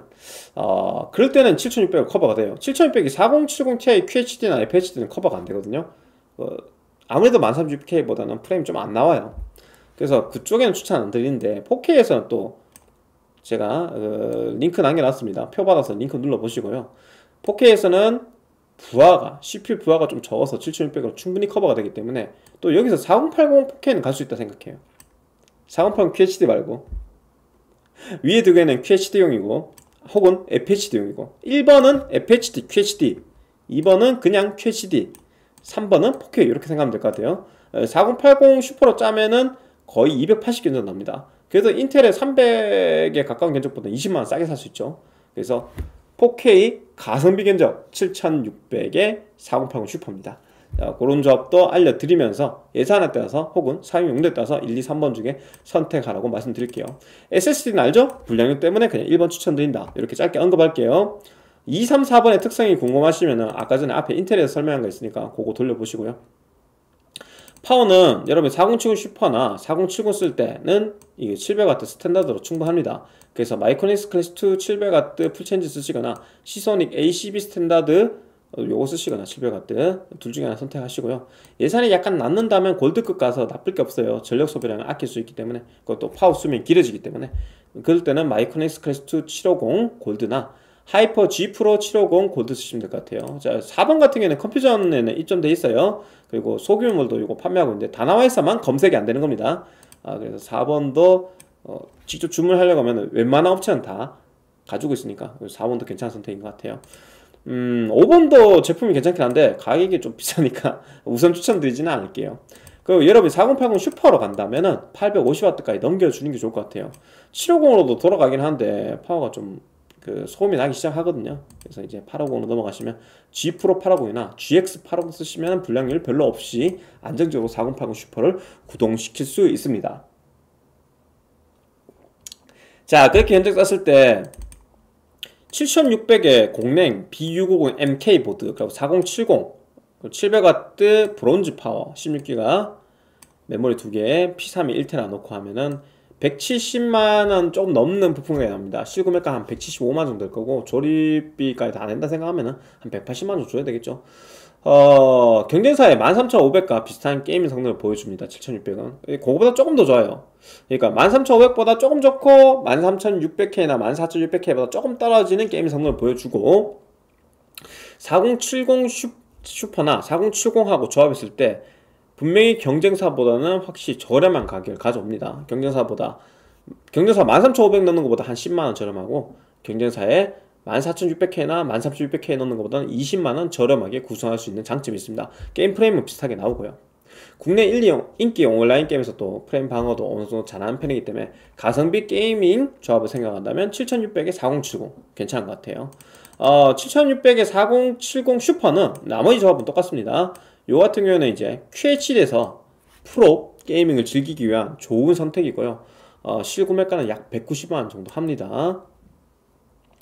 어, 그럴 때는 7600을 커버가 돼요 7600이 4070 Ti QHD나 FHD는 커버가 안 되거든요 어, 아무래도 1030K보다는 프레임 좀 안 나와요 그래서 그쪽에는 추천 안 드리는데 4K에서는 또 제가 어, 링크 남겨놨습니다. 표 받아서 링크 눌러보시고요. 4K에서는 부하가, CPU 부하가 좀 적어서 7600으로 충분히 커버가 되기 때문에 또 여기서 4080 4K는 갈 수 있다 생각해요. 4080 QHD 말고 위에 두 개는 QHD용이고 혹은 FHD용이고 1번은 FHD, QHD 2번은 그냥 QHD 3번은 4K 이렇게 생각하면 될 것 같아요 4080 어, 슈퍼로 짜면은 거의 280개 정도 납니다 그래서 인텔의 300에 가까운 견적보다 20만원 싸게 살 수 있죠 그래서 4K 가성비 견적 7600에 4080 슈퍼입니다 자, 어, 그런 조합도 알려드리면서 예산에 따라서 혹은 사용 용도에 따라서 1, 2, 3번 중에 선택하라고 말씀드릴게요 SSD는 알죠? 불량률 때문에 그냥 1번 추천드린다 이렇게 짧게 언급할게요 2, 3, 4번의 특성이 궁금하시면 아까 전에 앞에 인텔에서 설명한 거 있으니까 그거 돌려보시고요 파워는 여러분 4070 슈퍼나 4070 쓸 때는 이게 700W 스탠다드로 충분합니다. 그래서 마이크로닉스 클래스2 700W 풀체인지 쓰시거나 시소닉 ACB 스탠다드 요거 쓰시거나 700W 둘 중에 하나 선택하시고요. 예산이 약간 낮는다면 골드급 가서 나쁠 게 없어요. 전력 소비량을 아낄 수 있기 때문에 그것도 파워 수명 길어지기 때문에 그럴 때는 마이크로닉스 클래스2 750 골드나 하이퍼 G 프로 750 골드 쓰시면 될 것 같아요. 자, 4번 같은 경우에는 컴퓨전에는 입점돼 있어요. 그리고 소규모도 물 이거 판매하고 있는데 다나와에서만 검색이 안 되는 겁니다. 아, 그래서 4번도 어, 직접 주문하려고 하면 웬만한 업체는 다 가지고 있으니까 4번도 괜찮은 선택인 것 같아요. 음, 5번도 제품이 괜찮긴 한데 가격이 좀 비싸니까 우선 추천드리지는 않을게요. 그리고 여러분이 4080 슈퍼로 간다면은 850W까지 넘겨주는 게 좋을 것 같아요. 750으로도 돌아가긴 한데 파워가 좀그 소음이 나기 시작하거든요. 그래서 이제 850으로 넘어가시면 G 프로 850이나 GX 850 쓰시면 불량률 별로 없이 안정적으로 4080 슈퍼를 구동시킬 수 있습니다. 자 그렇게 견적 땄을 때 7600의 공냉 B650MK 보드 그리고 4070 700W 브론즈 파워 16기가 메모리 2개 p 3 1테라 놓고 하면은 170만원 조금 넘는 부품이 납니다 실구매가 한 175만원 정도 될 거고 조립비까지 다 낸다 생각하면 은한 180만원 줘야 되겠죠 어, 경쟁사의 13,500과 비슷한 게임 성능을 보여줍니다 7,600은 그거보다 조금 더 좋아요 그러니까 13,500보다 조금 좋고 13,600K나 14,600K보다 조금 떨어지는 게임 성능을 보여주고 4070 슈퍼나 4070하고 조합했을 때 분명히 경쟁사보다는 확실히 저렴한 가격을 가져옵니다. 경쟁사보다 경쟁사 13,500 넣는 것보다 한 10만원 저렴하고 경쟁사에 14,600K나 13,600K 넣는 것보다는 20만원 저렴하게 구성할 수 있는 장점이 있습니다. 게임 프레임은 비슷하게 나오고요. 국내 1, 2 인기 온라인 게임에서 또 프레임 방어도 어느 정도 잘하는 편이기 때문에 가성비 게이밍 조합을 생각한다면 7600에 4070 괜찮은 것 같아요. 어, 7600에 4070 슈퍼는 나머지 조합은 똑같습니다. 요 같은 경우는 이제 QHD에서 프로 게이밍을 즐기기 위한 좋은 선택이고요. 어, 실구매가는 약 190만원 정도 합니다.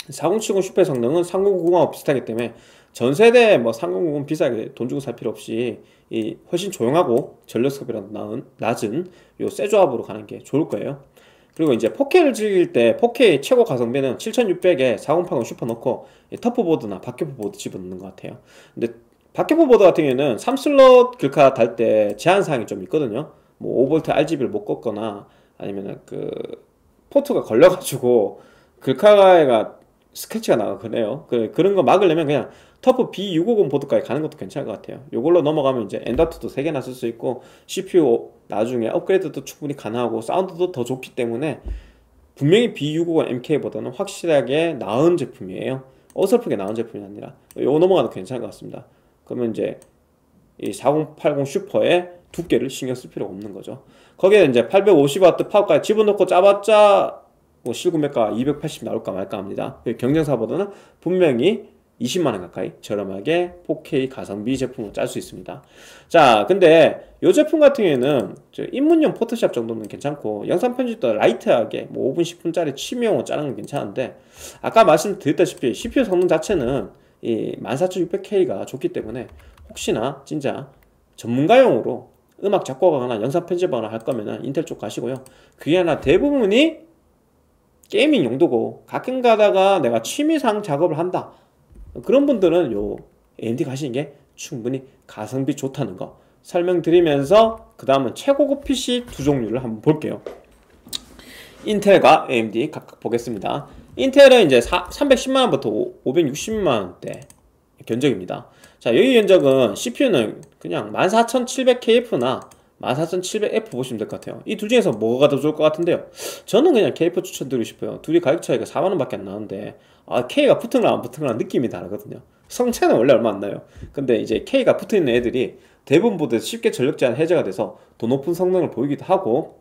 4070 슈퍼의 성능은 3090하고 비슷하기 때문에 전세대 뭐3090 비싸게 돈 주고 살 필요 없이 이 훨씬 조용하고 전력섭이라도 수은 낮은 요새 조합으로 가는 게 좋을 거예요. 그리고 이제 4K를 즐길 때 4K 최고 가성비는 7600에 4080 슈퍼 넣고 터프보드나 바퀴포보드 집어넣는 것 같아요. 근데 박격포 보드 같은 경우에는 3슬롯 글카 달 때 제한사항이 좀 있거든요 뭐 5V RGB를 못 꺾거나 아니면 그 포트가 걸려가지고 글카가 스케치가 나가거네요 그, 런거 막으려면 그냥 터프 B650 보드까지 가는 것도 괜찮을 것 같아요 이걸로 넘어가면 이제 엔더트도 3개나 쓸 수 있고 CPU 나중에 업그레이드도 충분히 가능하고 사운드도 더 좋기 때문에 분명히 B650 MK보다는 확실하게 나은 제품이에요 어설프게 나온 제품이 아니라 요 넘어가도 괜찮을 것 같습니다 그러면 이제 이 4080슈퍼에 두께를 신경 쓸 필요가 없는 거죠. 거기에 이제 850W 파워까지 집어넣고 짜봤자 뭐 실구매가 280 나올까 말까 합니다. 그 경쟁사보다는 분명히 20만원 가까이 저렴하게 4K 가성비 제품을 짤 수 있습니다. 자, 근데 이 제품 같은 경우에는 저 입문용 포토샵 정도는 괜찮고 영상 편집도 라이트하게 뭐 5분, 10분짜리 취미용으로 짜는 건 괜찮은데 아까 말씀드렸다시피 CPU 성능 자체는 이 14600K가 좋기 때문에 혹시나 진짜 전문가용으로 음악 작곡하거나 영상 편집하거나 할 거면은 인텔 쪽 가시고요. 그게 하나 대부분이 게이밍 용도고 가끔 가다가 내가 취미상 작업을 한다. 그런 분들은 요 AMD 가시는 게 충분히 가성비 좋다는 거 설명드리면서 그 다음은 최고급 PC 두 종류를 한번 볼게요. 인텔과 AMD 각각 보겠습니다. 인텔은 이제 310만원부터 560만원대 견적입니다. 자, 여기 견적은 CPU는 그냥 14700KF나 14700F 보시면 될 것 같아요. 이 둘 중에서 뭐가 더 좋을 것 같은데요. 저는 그냥 KF 추천드리고 싶어요. 둘이 가격 차이가 4만원밖에 안 나는데 아, K가 붙은거안 붙은거랑 느낌이 다르거든요. 성차는 원래 얼마 안 나요. 근데 이제 K가 붙어있는 애들이 대부분 보드에서 쉽게 전력 제한 해제가 돼서 더 높은 성능을 보이기도 하고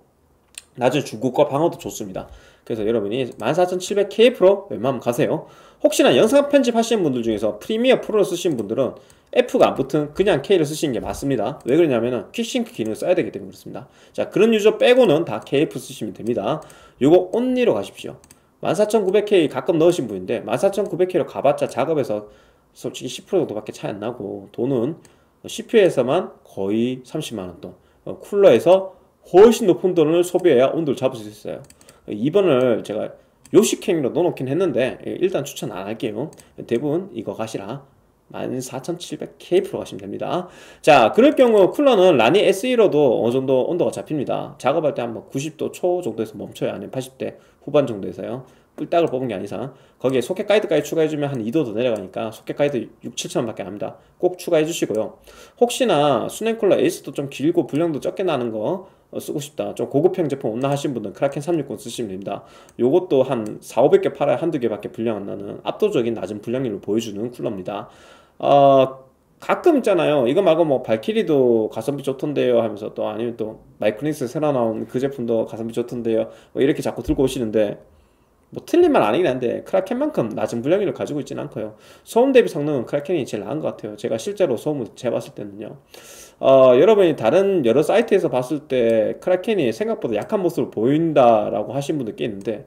낮은 중고가 방어도 좋습니다. 그래서 여러분이 1 4 7 0 0 k 프로 웬만하면 가세요 혹시나 영상 편집 하시는 분들 중에서 프리미어 프로를 쓰신 분들은 F가 안 붙은 그냥 K를 쓰시는 게 맞습니다 왜 그러냐면은 퀵싱크 기능을 써야 되기 때문에 그렇습니다 자 그런 유저 빼고는 다 KF 쓰시면 됩니다 요거 온리로 가십시오 14900K 가끔 넣으신 분인데 14900K로 가봤자 작업에서 솔직히 10% 정도밖에 차이 안 나고 돈은 CPU에서만 거의 30만원 돈 어, 쿨러에서 훨씬 높은 돈을 소비해야 온도를 잡을 수 있어요 2번을 제가 요식행위로 넣어놓긴 했는데 예, 일단 추천 안 할게요 대부분 이거 가시라 14,700K프로 가시면 됩니다 자 그럴 경우 쿨러는 라니 SE로도 어느정도 온도가 잡힙니다 작업할 때 한 90도 뭐 초 정도에서 멈춰요 아니면 80대 후반 정도에서요 뿔딱을 뽑은 게 아니상 거기에 소켓 가이드까지 추가해주면 한 2도 더 내려가니까 소켓 가이드 6, 7천원 밖에 안합니다 꼭 추가해주시고요 혹시나 수냉쿨러 에이스도 좀 길고 분량도 적게 나는 거 어, 쓰고 싶다. 좀 고급형 제품 없나 하신 분은 크라켄 360 쓰시면 됩니다. 요것도 한 4, 500개 팔아야 한두 개밖에 분량 안 나는 압도적인 낮은 분량률을 보여주는 쿨러입니다. 어, 가끔 있잖아요. 이거 말고 뭐 발키리도 가성비 좋던데요 하면서 또 아니면 또 마이크닉스 새로 나온 그 제품도 가성비 좋던데요. 뭐 이렇게 자꾸 들고 오시는데 뭐 틀린 말 아니긴 한데 크라켄만큼 낮은 분량률을 가지고 있지 않고요. 소음 대비 성능은 크라켄이 제일 나은 것 같아요. 제가 실제로 소음을 재봤을 때는요. 어, 여러분이 다른 여러 사이트에서 봤을 때 크라켄이 생각보다 약한 모습을 보인다라고 하신 분도꽤 있는데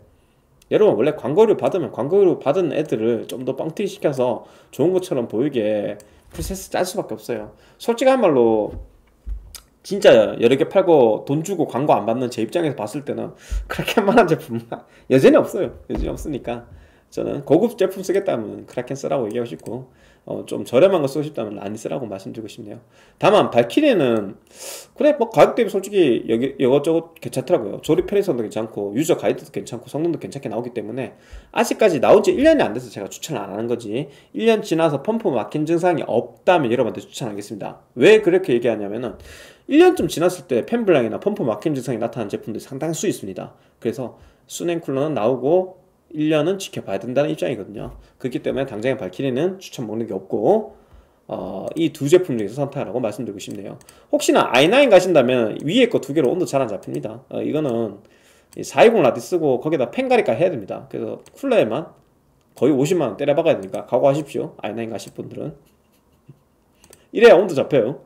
여러분 원래 광고료 받으면 광고료 받은 애들을 좀 더 뻥튀기 시켜서 좋은 것처럼 보이게 프로세스 짤 수밖에 없어요 솔직한 말로 진짜 여러 개 팔고 돈 주고 광고 안 받는 제 입장에서 봤을 때는 크라켄만한 제품 은 여전히 없어요 여전히 없으니까 저는 고급 제품 쓰겠다면 크라켄 쓰라고 얘기하고 싶고 어, 좀 저렴한 거 쓰고 싶다면 란이 쓰라고 말씀드리고 싶네요. 다만 발키리는 그래 뭐 가격 대비 솔직히 여기 이것저것 괜찮더라고요. 조립 편의성도 괜찮고 유저 가이드도 괜찮고 성능도 괜찮게 나오기 때문에 아직까지 나온 지 1년이 안 돼서 제가 추천을 안 하는 거지 1년 지나서 펌프 막힌 증상이 없다면 여러분한테 추천하겠습니다. 왜 그렇게 얘기하냐면은 1년쯤 지났을 때 펜블랑이나 펌프 막힘 증상이 나타난 제품들이 상당수 있습니다. 그래서 수냉쿨러는 나오고 1년은 지켜봐야 된다는 입장이거든요. 그렇기 때문에 당장에 발키리는 추천 목록이 없고 어, 이 두 제품 중에서 선택하라고 말씀드리고 싶네요. 혹시나 i9 가신다면 위에 거 두 개로 온도 잘 안 잡힙니다. 어, 이거는 420 라디 쓰고 거기다 팬가리까지 해야 됩니다. 그래서 쿨러에만 거의 50만원 때려박아야 되니까 각오하십시오. i9 가실 분들은. 이래야 온도 잡혀요.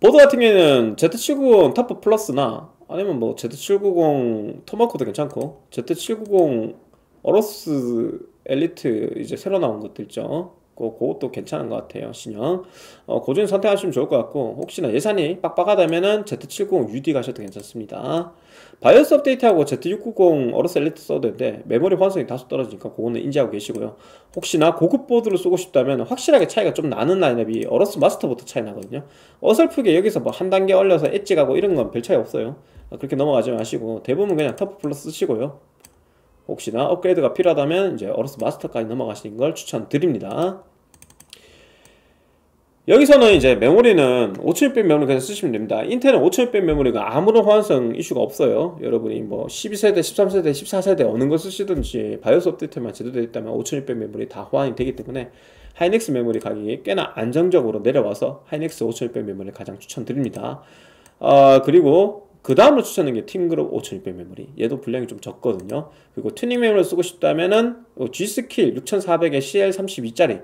보드 같은 경우에는 Z79 탑프 플러스나 아니면 뭐 Z790 토마코도 괜찮고 Z790 어로스 엘리트 이제 새로 나온 것들 있죠 그, 그것도 괜찮은 것 같아요 신형 어, 고준 그 선택하시면 좋을 것 같고 혹시나 예산이 빡빡하다면은 Z790 UD 가셔도 괜찮습니다 바이오스 업데이트하고 Z690 어로스 엘리트 써도 되는데 메모리 환성이 다소 떨어지니까 그거는 인지하고 계시고요 혹시나 고급 보드를 쓰고 싶다면 확실하게 차이가 좀 나는 라인업이 어로스 마스터부터 차이 나거든요 어설프게 여기서 뭐 한 단계 올려서 엣지 가고 이런 건 별 차이 없어요 아, 그렇게 넘어가지 마시고 대부분 그냥 터프 플러스 쓰시고요 혹시나 업그레이드가 필요하다면 이제 어로스 마스터까지 넘어가시는 걸 추천드립니다 여기서는 이제 메모리는 5600 메모리 그냥 쓰시면 됩니다 인텔은 5600 메모리가 아무런 호환성 이슈가 없어요 여러분이 뭐 12세대 13세대 14세대 어느 거 쓰시든지 바이오스 업데이트만 제대로 있다면 5600 메모리 다 호환이 되기 때문에 하이닉스 메모리 가격이 꽤나 안정적으로 내려와서 하이닉스 5600 메모리 가장 추천드립니다 어, 그리고 그 다음으로 추천하는 게 팀그룹 5600 메모리 얘도 분량이 좀 적거든요 그리고 튜닝 메모리 쓰고 싶다면은 어, G스킬 6400의 CL32짜리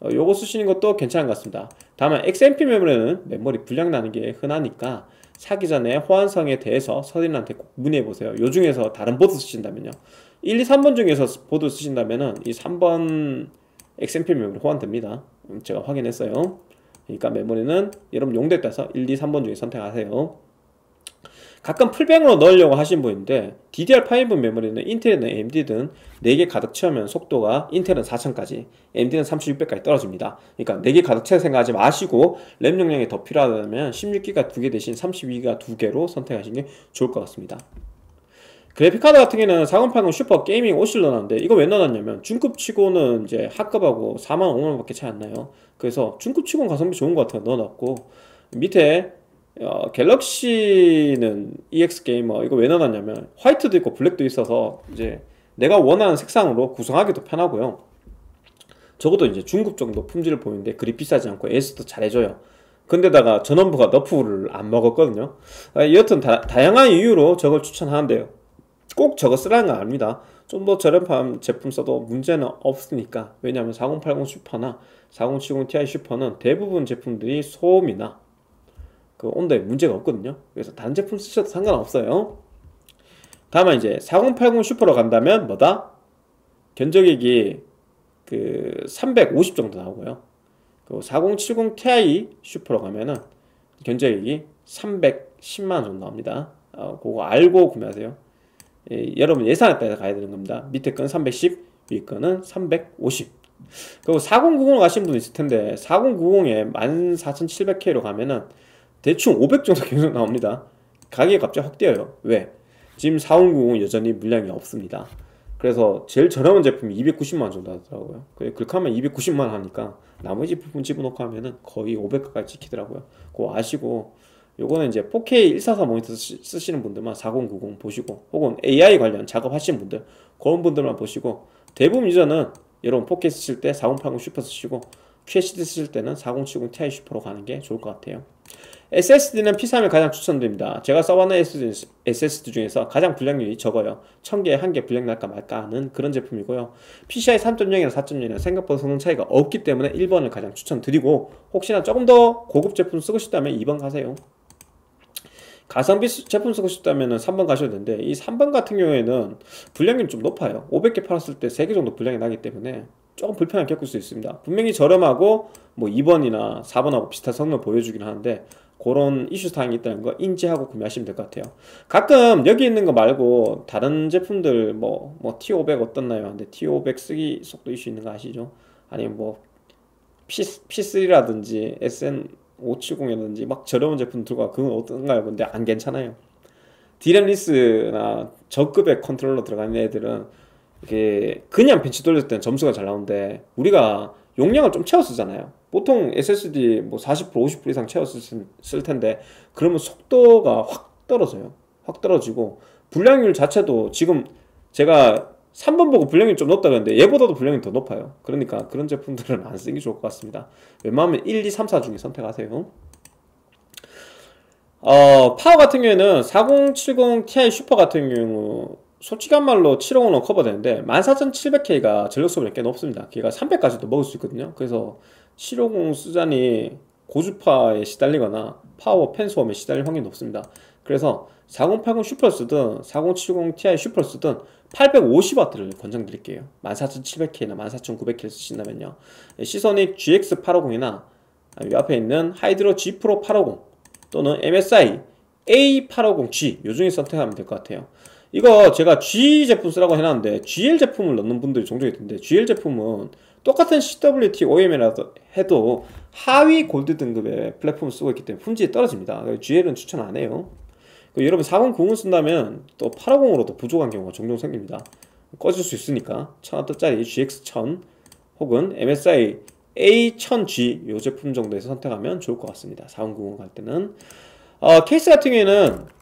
어, 요거 쓰시는 것도 괜찮은 것 같습니다 다만 XMP 메모리는 메모리 분량 나는 게 흔하니까 사기 전에 호환성에 대해서 서린한테 문의해보세요 요 중에서 다른 보드 쓰신다면요 1, 2, 3번 중에서 보드 쓰신다면은 이 3번 XMP 메모리 호환됩니다 음, 제가 확인했어요 그러니까 메모리는 여러분 용도에 따라서 1, 2, 3번 중에 선택하세요 가끔 풀백으로 넣으려고 하신 분인데 DDR5 메모리는 인텔이든 AMD든 4개 가득 채우면 속도가 인텔은 4000까지 AMD는 3600까지 떨어집니다 그러니까 4개 가득 채 생각하지 마시고 램 용량이 더 필요하다면 16기가 2개 대신 32기가 2개로 선택하시는 게 좋을 것 같습니다 그래픽카드 같은 경우에는 4080 슈퍼 게이밍 5실 넣었는데 이거 왜 넣어놨냐면 중급 치고는 이제 하급하고 4만 5만원 밖에 차이 안 나요 그래서 중급 치고는 가성비 좋은 것 같아요 넣어놨고 밑에 어, 갤럭시는 EX 게이머 이거 왜 넣어놨냐면 화이트도 있고 블랙도 있어서 이제 내가 원하는 색상으로 구성하기도 편하고요. 적어도 이제 중급 정도 품질을 보이는데 그리 비싸지 않고 a s 도 잘해줘요. 근데다가 전원부가 너프를 안 먹었거든요. 아, 여튼 다, 양한 이유로 저걸 추천하는데요. 꼭 저거 쓰라는 건 아닙니다. 좀 더 저렴한 제품 써도 문제는 없으니까. 왜냐하면 4080 슈퍼나 4070 Ti 슈퍼는 대부분 제품들이 소음이나 그 온도에 문제가 없거든요 그래서 다른 제품 쓰셔도 상관없어요 다만 이제 4080 슈퍼로 간다면 뭐다? 견적액이 그 350 정도 나오고요 그 4070 Ti 슈퍼로 가면은 견적액이 310만원 정도 나옵니다 어, 그거 알고 구매하세요 예, 여러분 예산에 따라서 가야 되는 겁니다 밑에 건 310, 위에 건은 350 그리고 4090으로 가신 분 있을 텐데 4090에 14700K로 가면은 대충 500 정도 계속 나옵니다. 가격이 갑자기 확 뛰어요. 왜? 지금 4090은 여전히 물량이 없습니다. 그래서 제일 저렴한 제품이 290만 정도 하더라고요. 그 그렇게 하면 290만 하니까 나머지 부분 집어넣고 하면은 거의 500 가까이 찍히더라고요. 그거 아시고 요거는 이제 4K 144 모니터 쓰시는 분들만 4090 보시고 혹은 AI 관련 작업하시는 분들 그런 분들만 보시고 대부분 유저는 여러분 4K 쓰실 때 4080 슈퍼 쓰시고 QHD 쓰실 때는 4070 Ti 슈퍼로 가는 게 좋을 것 같아요. SSD는 P3이 가장 추천드립니다. 제가 써봤는 SSD, SSD 중에서 가장 불량률이 적어요. 1000개에 1개 불량 날까 말까 하는 그런 제품이고요. PCI 3.0이나 4.0이나 생각보다 성능 차이가 없기 때문에 1번을 가장 추천드리고 혹시나 조금 더 고급 제품 쓰고 싶다면 2번 가세요. 가성비 제품 쓰고 싶다면 3번 가셔도 되는데 이 3번 같은 경우에는 불량률이 좀 높아요. 500개 팔았을 때 3개 정도 불량이 나기 때문에 조금 불편을 겪을 수 있습니다. 분명히 저렴하고 뭐 2번이나 4번하고 비슷한 성능을 보여주긴 하는데 그런 이슈 사항이 있다는 거 인지하고 구매하시면 될 것 같아요. 가끔 여기 있는 거 말고 다른 제품들 뭐, 뭐 T500 어떻나요? 근데 T500 쓰기 속도 이슈 있는 거 아시죠? 아니면 뭐 P, P3라든지 SN570이라든지 막 저렴한 제품 들고 그건 어떤가요? 근데 안 괜찮아요. 디렌리스나 저급의 컨트롤러 들어가는 애들은 이게 그냥 벤치 돌렸을 때는 점수가 잘 나오는데 우리가 용량을 좀 채웠었잖아요. 보통 SSD 뭐40% 50% 이상 채웠을 텐데 그러면 속도가 확 떨어져요. 확 떨어지고 불량률 자체도 지금 제가 3번 보고 불량률 좀 높다 그랬는데 얘보다도 불량률 이더 높아요. 그러니까 그런 제품들은 안 쓰는 게 좋을 것 같습니다. 웬만하면 1, 2, 3, 4 중에 선택하세요. 어, 파워 같은 경우에는 4070 Ti 슈퍼 같은 경우 솔직한 말로 7억 원은 커버되는데 14,700K가 전력소급이꽤 높습니다. 걔가 300까지도 먹을 수 있거든요. 그래서 750 쓰자니 고주파에 시달리거나 파워 펜소음에 시달릴 확률이 높습니다. 그래서 4080 슈퍼를 쓰든 4070 Ti 슈퍼를 쓰든 850W를 권장드릴게요. 14,700K나 14,900K를 쓰신다면요. 시선이 GX850이나 이에 있는 하이드로 G 프로 850 또는 MSI A850G 요 중에 선택하면 될 것 같아요. 이거 제가 G 제품 쓰라고 해놨는데 GL 제품을 넣는 분들이 종종 있던데 GL 제품은 똑같은 CWT OEM이라도 해도 하위 골드 등급의 플랫폼을 쓰고 있기 때문에 품질이 떨어집니다 GL은 추천 안 해요 그 여러분 409을 쓴다면 또 850으로도 부족한 경우가 종종 생깁니다 꺼질 수 있으니까 1000W짜리 GX1000 혹은 MSI A1000G 이 제품 정도에서 선택하면 좋을 것 같습니다 409갈 때는 어, 케이스 같은 경우에는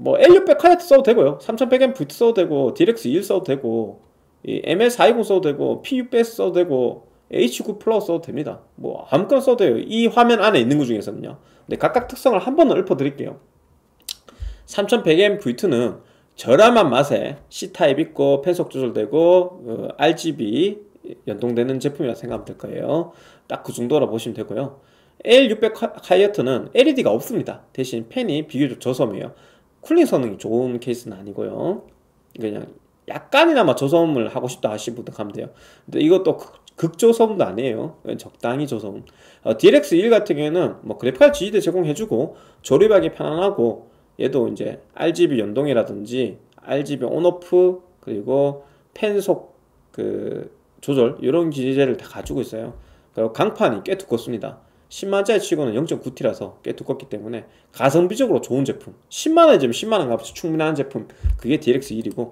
뭐 L600 하얏트 써도 되고요. 3100M V2 써도 되고 d l x 1 써도 되고 이 ML420 써도 되고 P600 써도 되고 H9 플러스 써도 됩니다. 뭐 아무거나 써도 돼요. 이 화면 안에 있는 것 중에서는요. 근데 각각 특성을 한번 읊어드릴게요. 3100M V2는 저렴한 맛에 C타입 있고 펜속 조절되고 어, RGB 연동되는 제품이라 생각하면 될 거예요. 딱 그 정도라 보시면 되고요. L600 하이어트는 LED가 없습니다. 대신 펜이 비교적 저섬이에요. 쿨링 성능이 좋은 케이스는 아니고요. 그냥 약간이나마 조소을 하고 싶다 하신 분들 가면 돼요. 근데 이것도 극조소도 아니에요. 예, 적당히 조소 어, DLX1 같은 경우에는 뭐 그래픽카드 지지대 제공해주고 조립하기 편안하고 얘도 이제 RGB 연동이라든지 RGB 온오프 그리고 펜속 그 조절 이런 기재를 다 가지고 있어요. 그리고 강판이 꽤 두껍습니다. 10만짜리 치고는 0.9T라서 꽤 두껍기 때문에 가성비적으로 좋은 제품 10만원이면 10만원 값이 충분한 제품 그게 DLX1이고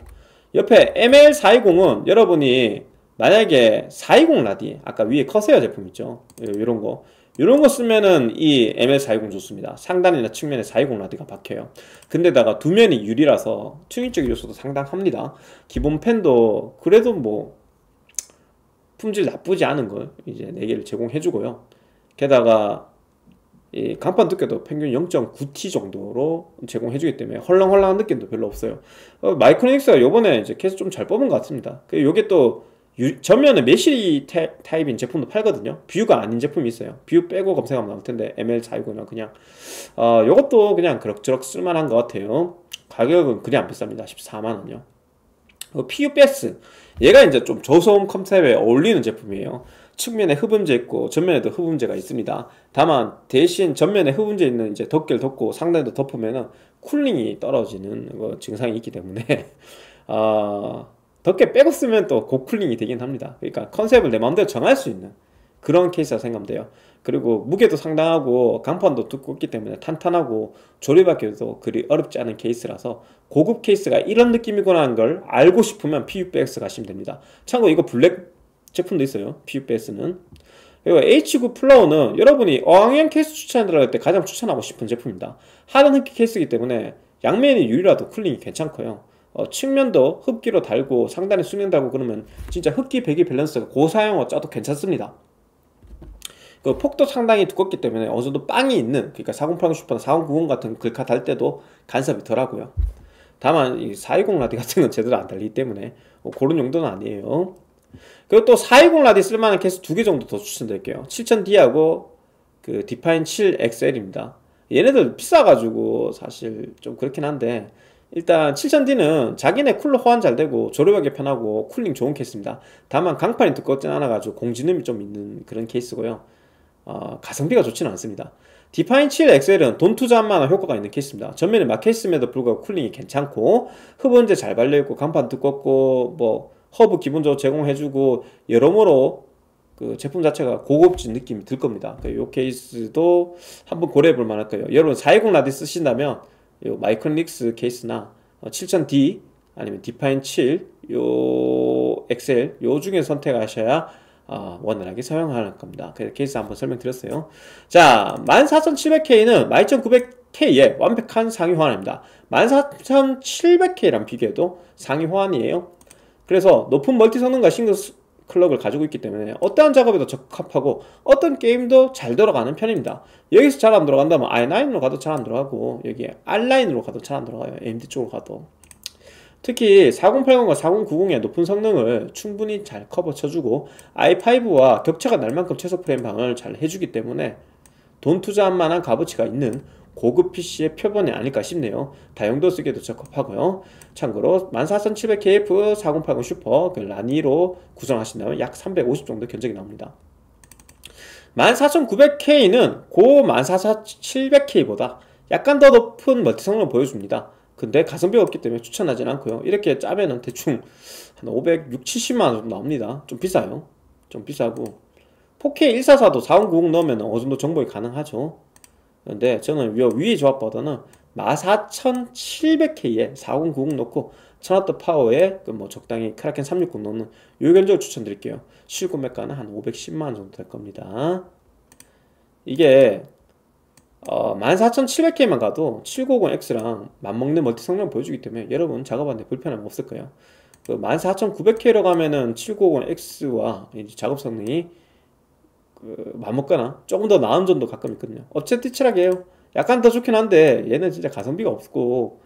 옆에 ML420은 여러분이 만약에 420 라디 아까 위에 커세어 제품 있죠 이런 예, 거 이런 거 쓰면은 이 ML420 좋습니다 상단이나 측면에 420 라디가 박혀요 근데다가 두 면이 유리라서 튜닝적 요소도 상당합니다 기본 펜도 그래도 뭐 품질 나쁘지 않은 걸 이제 4개를 제공해주고요 게다가 이 간판 두께도 평균 0.9T 정도로 제공해주기 때문에 헐렁헐렁한 느낌도 별로 없어요. 어, 마이크로닉스가 요번에 이제 계속 좀 잘 뽑은 것 같습니다. 그 요게 또 유, 전면에 메쉬 태, 타입인 제품도 팔거든요. 뷰가 아닌 제품이 있어요. 뷰 빼고 검색하면 나올 텐데 m l 4 2 9나 그냥 어, 요것도 그냥 그럭저럭 쓸만한 것 같아요. 가격은 그냥안 비쌉니다. 14만원요. 이 어, PUBS 얘가 이제 좀 저소음 컨셉에 어울리는 제품이에요 측면에 흡음재 있고 전면에도 흡음재가 있습니다. 다만 대신 전면에 흡음재 있는 이제 덮개를 덮고 상단에도 덮으면은 쿨링이 떨어지는 거 증상이 있기 때문에 어, 덮개 빼고 쓰면 또 고쿨링이 되긴 합니다. 그러니까 컨셉을 내 마음대로 정할 수 있는 그런 케이스가 생각하면 돼요. 그리고 무게도 상당하고 강판도 두껍기 때문에 탄탄하고 조립하기도 그리 어렵지 않은 케이스라서 고급 케이스가 이런 느낌이구나 하는 걸 알고 싶으면 PU-BX 가시면 됩니다. 참고 이거 블랙 제품도 있어요. PUBS는. 그리고 H9 플라워는 여러분이 어항형 케이스 추천하더라할때 가장 추천하고 싶은 제품입니다. 하단 흡기 케이스이기 때문에 양면이 유리라도 쿨링이 괜찮고요. 어, 측면도 흡기로 달고 상단에 숙련다고 그러면 진짜 흡기 배기 밸런스가 고사용어 짜도 괜찮습니다. 그 폭도 상당히 두껍기 때문에 어느 정도 빵이 있는 그러니까 4080 슈퍼나 4090 같은 글카 그 달 때도 간섭이 덜하고요. 다만 이 420 라디 같은 건 제대로 안 달리기 때문에 어, 그런 용도는 아니에요. 그리고 또 4 2 0 라디 쓸만한 케이스 두 개 정도 더 추천드릴게요 7000D하고 그 디파인 7XL입니다 얘네들 비싸가지고 사실 좀 그렇긴 한데 일단 7000D는 자기네 쿨러 호환 잘 되고 조립하기 편하고 쿨링 좋은 케이스입니다 다만 강판이 두껍진 않아가지고 공지능이좀 있는 그런 케이스고요 어, 가성비가 좋지는 않습니다 디파인 7 XL은 돈 투자만한 효과가 있는 케이스입니다. 전면에 막혀있음에도 불구하고 쿨링이 괜찮고 흡원제잘 발려있고 강판 두껍고 뭐 허브 기본적으로 제공해주고 여러모로 그 제품 자체가 고급진 느낌이 들 겁니다. 이 그러니까 케이스도 한번 고려해 볼 만할 거예요. 여러분 420 라디 쓰신다면 이 마이클 닉스 케이스나 7000D 어, 아니면 디파인 7, 요 엑셀 요 중에 선택하셔야 어, 원활하게 사용하는 겁니다. 그래서 케이스 한번 설명드렸어요. 자, 14700K는 12900K의 완벽한 상위 호환입니다. 14700K랑 비교해도 상위 호환이에요. 그래서 높은 멀티 성능과 싱글 클럭을 가지고 있기 때문에 어떠한 작업에도 적합하고 어떤 게임도 잘 들어가는 편입니다 여기서 잘 안 들어간다면 i9로 가도 잘 안 들어가고 여기 R9으로 가도 잘 안 들어가요 AMD 쪽으로 가도 특히 4080과 4090의 높은 성능을 충분히 잘 커버 쳐주고 i5와 격차가 날 만큼 최소 프레임 방어를 잘 해주기 때문에 돈 투자한 만한 값어치가 있는 고급 PC의 표본이 아닐까 싶네요. 다용도 쓰기도 에 적합하고요. 참고로 14700KF 4080 슈퍼 그 라니로 구성하신다면 약 350 정도 견적이 나옵니다. 14900K는 고 14700K보다 약간 더 높은 멀티 성능을 보여줍니다. 근데 가성비가 없기 때문에 추천하진 않고요. 이렇게 짜면은 대충 한 500, 6, 70만원 정도 나옵니다. 좀 비싸요. 좀 비싸고 4K 144도 4090 넣으면 어느 정도 정보이 가능하죠. 근데 저는 위에 조합보다는 14700K에 4090 넣고 1000W 파워에 그뭐 적당히 크라켄 360 넣는 요 견적을 추천드릴게요 실구매가는 한 510만원 정도 될 겁니다 이게 어, 14700K만 가도 790X랑 맞먹는 멀티 성능 을 보여주기 때문에 여러분 작업하는데 불편함 없을 거예요 그 14900K로 가면은 790X와 작업 성능이 그 마모가나 조금 더 나은 점도 가끔 있거든요 업체 뛰치락게에요 약간 더 좋긴 한데 얘는 진짜 가성비가 없고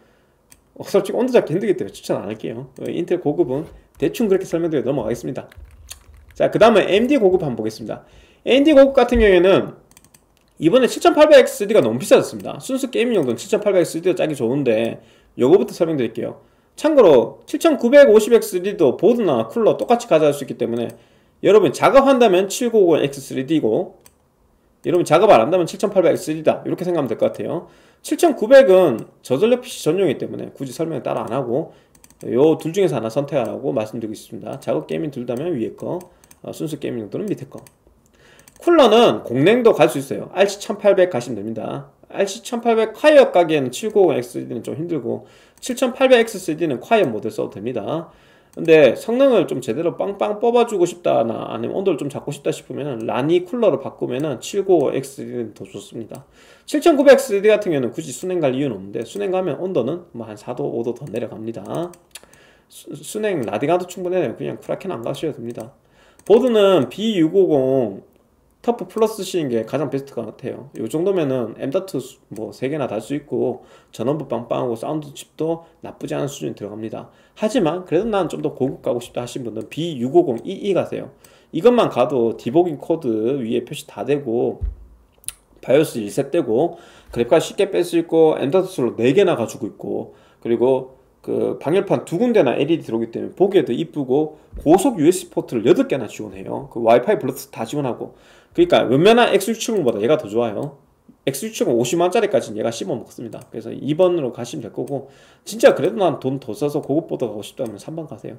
어, 솔직히 온도 잡기 힘들기 때문에 추천 안 할게요 어, 인텔 고급은 대충 그렇게 설명드려 넘어가겠습니다 자그 다음에 AMD 고급 한번 보겠습니다 AMD 고급 같은 경우에는 이번에 7800XD가 너무 비싸졌습니다 순수 게이밍용도는 7800XD가 짜기 좋은데 요거부터 설명드릴게요 참고로 7950XD도 보드나 쿨러 똑같이 가져갈 수 있기 때문에 여러분 작업한다면 7950X3D고 여러분 작업 안 한다면 7800X3D다 이렇게 생각하면 될 것 같아요 7900은 저전력 PC 전용이기 때문에 굳이 설명을 따로 안하고 요 둘 중에서 하나 선택하라고 말씀드리고 있습니다 작업 게임인 둘 다면 위에 거 어, 순수 게임인 또는 밑에 거 쿨러는 공냉도 갈 수 있어요 RC1800 가시면 됩니다 RC1800 콰이어 가기에는 790X3D는 좀 힘들고 7800X3D는 콰이어 모델 써도 됩니다 근데 성능을 좀 제대로 빵빵 뽑아주고 싶다나 아니면 온도를 좀 잡고 싶다 싶으면 라니 쿨러로 바꾸면 은 795X3는 더 좋습니다 7900X3 같은 경우는 굳이 순행 갈 이유는 없는데 순행 가면 온도는 뭐 한 4도 5도 더 내려갑니다 수, 순행 라디가도 충분해요 그냥 쿠라켄 안 가셔도 됩니다 보드는 B650 터프 플러스 C인 게 가장 베스트 것 같아요 이 정도면은 M.2 뭐 3개나 달 수 있고 전원부 빵빵하고 사운드 칩도 나쁘지 않은 수준이 들어갑니다 하지만 그래도 난 좀 더 고급 가고 싶다 하신 분은 B650EE 가세요 이것만 가도 디보깅 코드 위에 표시 다 되고 바이오스 1셋 되고 그래픽 쉽게 뺄 수 있고 M.2 슬롯 4개나 가지고 있고 그리고 그 방열판 두 군데나 LED 들어오기 때문에 보기에도 이쁘고 고속 USB 포트를 8개나 지원해요. 그 와이파이 블루투스 다 지원하고 그러니까 웬만한 X67보다 얘가 더 좋아요. X67 50만원짜리까지는 얘가 씹어 먹습니다. 그래서 2번으로 가시면 될 거고 진짜 그래도 난 돈 더 써서 고급보다 가고 싶다면 3번 가세요.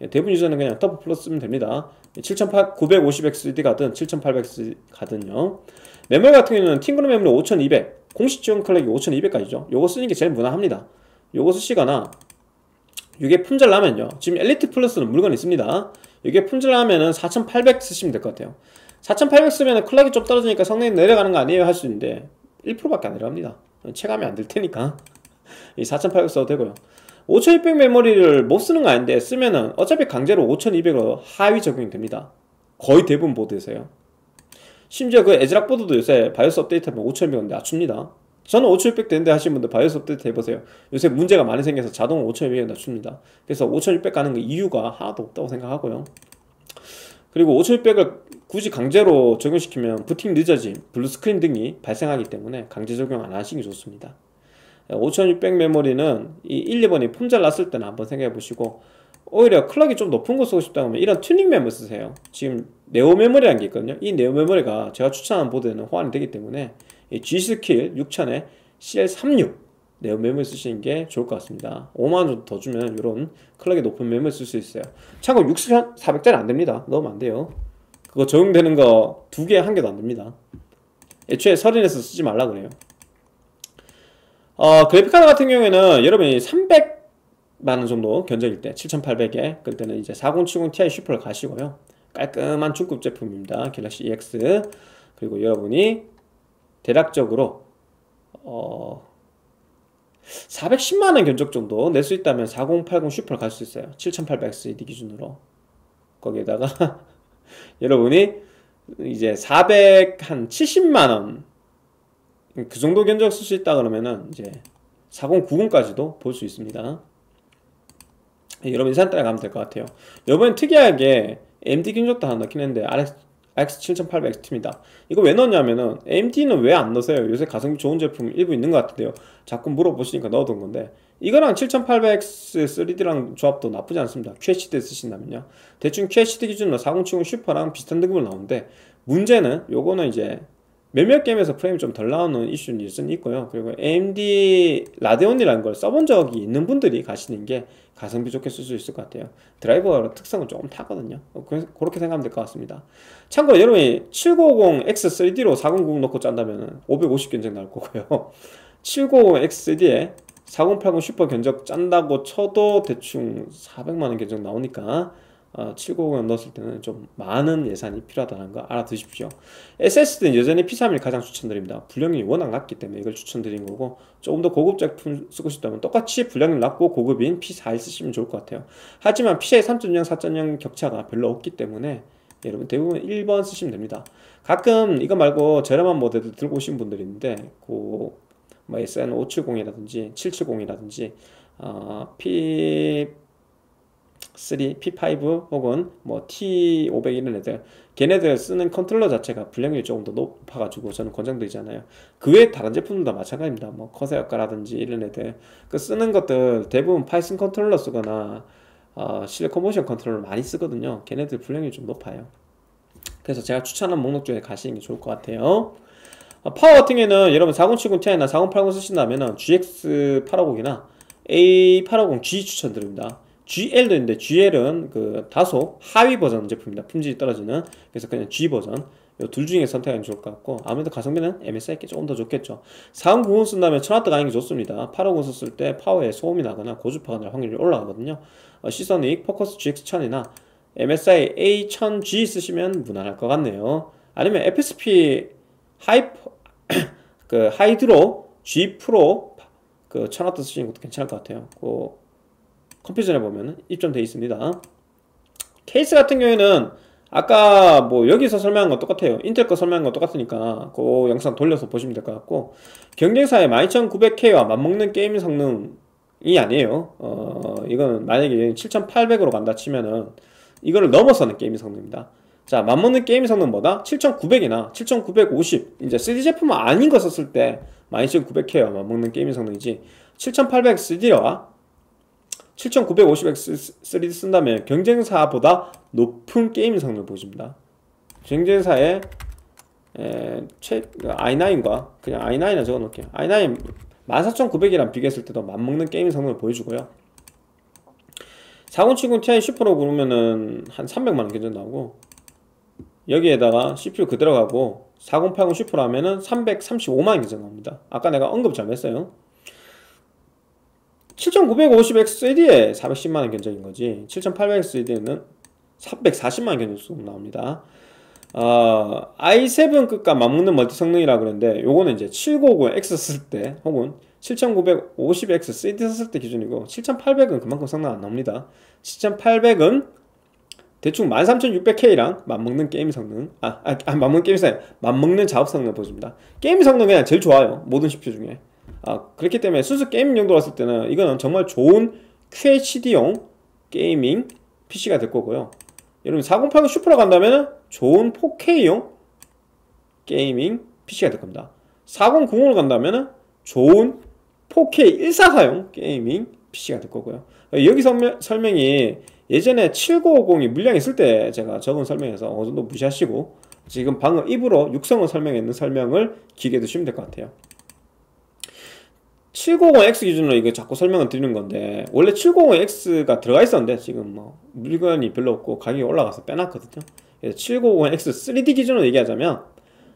예, 대부분 유저는 그냥 더블 플러스 쓰면 됩니다. 7950XD 예, 가든 7800XD 가든요. 메모리 같은 경우는 팅그룹 메모리 5200, 공식 지원 클럭이 5200까지죠. 요거 쓰는 게 제일 무난합니다. 요거 쓰시거나 이게 품절나면요. 지금 엘리트 플러스는 물건 있습니다. 이게 품절나면은 4800 쓰시면 될 것 같아요. 4800 쓰면 클락이 좀 떨어지니까 성능이 내려가는 거 아니에요? 할 수 있는데 1%밖에 안 내려갑니다 체감이 안 될 테니까 이4800 써도 되고요 5200 메모리를 못 쓰는 거 아닌데 쓰면은 어차피 강제로 5200으로 하위 적용이 됩니다 거의 대부분 보드에서요 심지어 그 에즈락 보드도 요새 바이오스 업데이트 하면 5200인데 낮춥니다 저는 5600 되는데 하시는 분들 바이오스 업데이트 해보세요 요새 문제가 많이 생겨서 자동 5600에 낮춥니다 그래서 5600 가는 거 그 이유가 하나도 없다고 생각하고요 그리고 5700을 굳이 강제로 적용시키면 부팅 늦어짐, 블루스크린 등이 발생하기 때문에 강제 적용 안 하시는 게 좋습니다. 5600 메모리는 이 1, 2번이 품절 났을 때는 한번 생각해 보시고 오히려 클럭이 좀 높은 거 쓰고 싶다 하면 이런 튜닝 메모 쓰세요. 지금 네오 메모리라는 게 있거든요. 이 네오 메모리가 제가 추천한 보드에는 호환이 되기 때문에 G 스킬 6000에 CL36 네, 메모에 쓰시는 게 좋을 것 같습니다. 5만원 정도 더 주면 이런 클락이 높은 메모쓸수 있어요. 참고6 400짜리 안 됩니다. 넣으안 돼요. 그거 적용되는 거 두 개, 한 개도 안 됩니다. 애초에 서린에서 쓰지 말라 그래요. 어, 그래픽카드 같은 경우에는 여러분이 300만원 정도 견적일 때, 7800에, 그때는 이제 4070 Ti 슈퍼를 가시고요. 깔끔한 중급 제품입니다. 갤럭시 EX. 그리고 여러분이 대략적으로, 어, 410만원 견적 정도 낼 수 있다면 4080 슈퍼를 갈 수 있어요 7800XD 기준으로 거기에다가 여러분이 이제 470만원 그 정도 견적 쓸 수 있다 그러면은 이제 4090까지도 볼 수 있습니다 여러분 이 산따라 가면 될 것 같아요 이번엔 특이하게 MD 견적도 하나 넣긴 했는데 RX X7800 XT입니다. 이거 왜 넣었냐면은 a m d 는왜 안 넣으세요? 요새 가성비 좋은 제품 일부 있는 것 같은데요. 자꾸 물어보시니까 넣어둔 건데 이거랑 7800X3D랑 조합도 나쁘지 않습니다. QHD 쓰신다면요. 대충 QHD 기준으로 4070 슈퍼랑 비슷한 등급을 나오는데 문제는 요거는 이제 몇몇 게임에서 프레임이 좀 덜 나오는 이슈는 있고요. 그리고 AMD 라데온이라는 걸 써본 적이 있는 분들이 가시는 게 가성비 좋게 쓸 수 있을 것 같아요 드라이버 특성은 조금 타거든요 어, 그렇게 생각하면 될 것 같습니다 참고로 여러분이 750X3D로 4090 넣고 짠다면 550 견적 나올 거고요 750X3D에 4080 슈퍼 견적 짠다고 쳐도 대충 400만원 견적 나오니까 7 0 0을 넣었을 때는 좀 많은 예산이 필요하다는 거 알아두십시오. SSD는 여전히 P31 가장 추천드립니다. 불량률이 워낙 낮기 때문에 이걸 추천드린 거고 조금 더 고급 제품 쓰고 싶다면 똑같이 불량률 낮고 고급인 P41 쓰시면 좋을 것 같아요. 하지만 PCI 3.0, 4.0 격차가 별로 없기 때문에 여러분 대부분 1번 쓰시면 됩니다. 가끔 이거 말고 저렴한 모델도 들고 오신 분들이 있는데 그뭐 SN570이라든지 770이라든지 어, P P3, P5 혹은 뭐 T500 이런 애들 걔네들 쓰는 컨트롤러 자체가 불량률이 조금 더 높아가지고 저는 권장되잖아요 그 외에 다른 제품도 다 마찬가지입니다 뭐 커세어가라든지 이런 애들 그 쓰는 것들 대부분 파이썬 컨트롤러 쓰거나 어, 실리콘 모션 컨트롤러 많이 쓰거든요 걔네들 불량률이 좀 높아요 그래서 제가 추천한 목록 중에 가시는 게 좋을 것 같아요 어, 파워 같은 경우에는 여러분 4070 Ti나 4080 쓰신다면 GX850이나 A850G 추천드립니다 GL도 있는데 GL은 그 다소 하위 버전 제품입니다. 품질이 떨어지는 그래서 그냥 G 버전 이둘 중에 선택하는 게 좋을 것 같고 아무래도 가성비는 MSI께 조금 더 좋겠죠 450 쓴다면 1 0 0 가는 게 좋습니다 850 썼을 때 파워에 소음이 나거나 고주파가 날 확률이 올라가거든요 어, 시선이 포커스 GX1000이나 MSI A1000G 쓰시면 무난할 것 같네요 아니면 FSP 하이퍼 그 하이드로 G 프로 그1 0 0 쓰시는 것도 괜찮을 것 같아요 그 컴퓨터에 보면 입점되어 있습니다. 케이스 같은 경우에는 아까 뭐 여기서 설명한 건 똑같아요. 인텔 거 설명한 건 똑같으니까 그 영상 돌려서 보시면 될 것 같고 경쟁사의 12900K와 맞먹는 게임 성능이 아니에요. 어, 이건 만약에 7800으로 간다 치면은 이거를 넘어서는 게임 성능입니다. 자, 맞먹는 게임 성능 뭐다? 7900이나 7950 이제 CD 제품 아닌 거 썼을 때 12900K와 맞먹는 게임 성능이지 7800 CD와 7950X3 쓴다면 경쟁사보다 높은 게임 성능을 보여줍니다. 경쟁사의 i9과 그 그냥 i 9이 적어놓을게요. i9 14900이랑 비교했을 때도 맞먹는 게임 성능을 보여주고요. 4070 Ti 슈퍼로 고르면은 한 300만원 견적 나오고 여기에다가 CPU 그 들어가고 4080 슈퍼로 하면은 335만원 견적 나옵니다. 아까 내가 언급 잘했어요 7 9 5 0 x d 에 410만원 견적인 거지 7 8 0 0 x d 에는 340만원 견적수금 나옵니다 어, i7 끝과 맞먹는 멀티 성능이라 그러는데 요거는 이제 7950X 쓸 때 혹은 7950X CD 쓸 때 기준이고 7800은 그만큼 성능 안 나옵니다 7800은 대충 13600K랑 맞먹는 게임 성능 아, 아, 아 맞먹는 게임 성능 맞먹는 작업 성능 을 보여줍니다 게임 성능 그냥 제일 좋아요 모든 CPU 중에 아, 그렇기 때문에 순수 게임 용도로 봤을 때는 이거는 정말 좋은 QHD용 게이밍 PC가 될 거고요. 여러분 4080 슈퍼로 간다면 좋은 4K용 게이밍 PC가 될 겁니다. 4090으로 간다면 좋은 4K 144용 게이밍 PC가 될 거고요. 여기 설명, 이 예전에 7950이 물량 있을 때 제가 적은 설명에서 어느 정도 무시하시고 지금 방금 입으로 육성을 설명했는 설명을 기게 두시면 될 것 같아요. 750X 기준으로 이거 자꾸 설명을 드리는 건데 원래 750X가 들어가 있었는데 지금 뭐 물건이 별로 없고 가격이 올라가서 빼놨거든요 그래서 750X 3D 기준으로 얘기하자면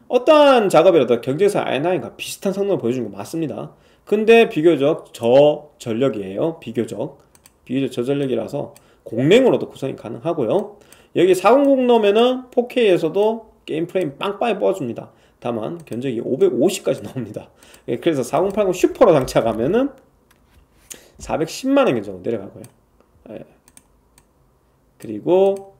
어떠한 작업이라도 경제사 i9과 비슷한 성능을 보여주는 거 맞습니다 근데 비교적 저전력이에요 비교적 비교적 저전력이라서 공랭으로도 구성이 가능하고요 여기 400 넣으면은 4K에서도 게임 프레임 빵빵히 뽑아줍니다 다만 견적이 550까지 나옵니다. 예, 그래서 4080 슈퍼로 장착하면은 410만원 견적으로 내려가고요. 예. 그리고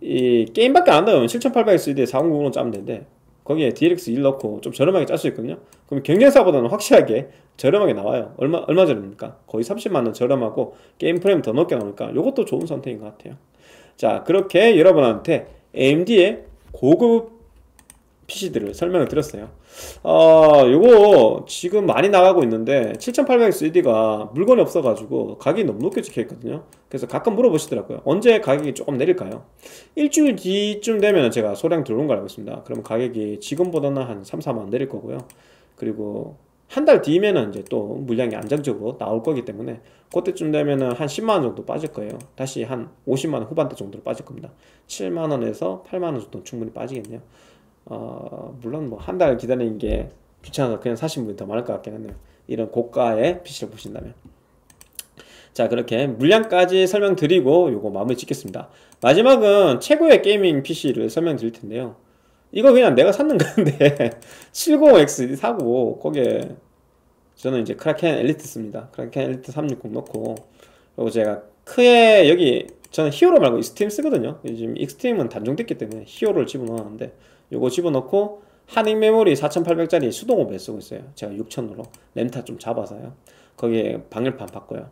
이 게임밖에 안 나가면 7800 쓰이대 4090으로 짜면 되는데 거기에 DLX 1 넣고 좀 저렴하게 짤 수 있거든요. 그럼 경쟁사보다는 확실하게 저렴하게 나와요. 얼마 얼마 저렴입니까? 거의 30만 원 저렴하고 게임 프레임 더 높게 나오니까 이것도 좋은 선택인 것 같아요. 자 그렇게 여러분한테 AMD의 고급 PC들을 설명을 드렸어요 어 요거 지금 많이 나가고 있는데 7800XD가 물건이 없어가지고 가격이 너무 높게 찍혀있거든요 그래서 가끔 물어보시더라고요 언제 가격이 조금 내릴까요? 일주일 뒤쯤 되면 제가 소량 들어온 걸 알고 있습니다 그럼 가격이 지금보다는 한 3, 4만원 내릴 거고요 그리고 한 달 뒤면은 이제 또 물량이 안정적으로 나올 거기 때문에 그때쯤 되면은 한 10만원 정도 빠질 거예요 다시 한 50만원 후반대 정도로 빠질 겁니다 7만원에서 8만원 정도 충분히 빠지겠네요 어, 물론 뭐한 달 기다리는 게 귀찮아서 그냥 사신 분이 더 많을 것 같긴 하네요. 이런 고가의 PC를 보신다면. 자 그렇게 물량까지 설명드리고 요거 마무리 짓겠습니다 마지막은 최고의 게이밍 PC를 설명드릴 텐데요 이거 그냥 내가 샀는 건데 70X 사고 거기에 저는 이제 크라켄 엘리트 씁니다 크라켄 엘리트 360 넣고 그리고 제가 크에 여기 저는 히어로 말고 익스트림 쓰거든요 요즘 익스트림은 단종됐기 때문에 히어로를 집어넣었는데 요거 집어넣고 한익 메모리 4800짜리 수동오로 쓰고 있어요 제가 6000으로 램타 좀 잡아서요 거기에 방열판 바꿔요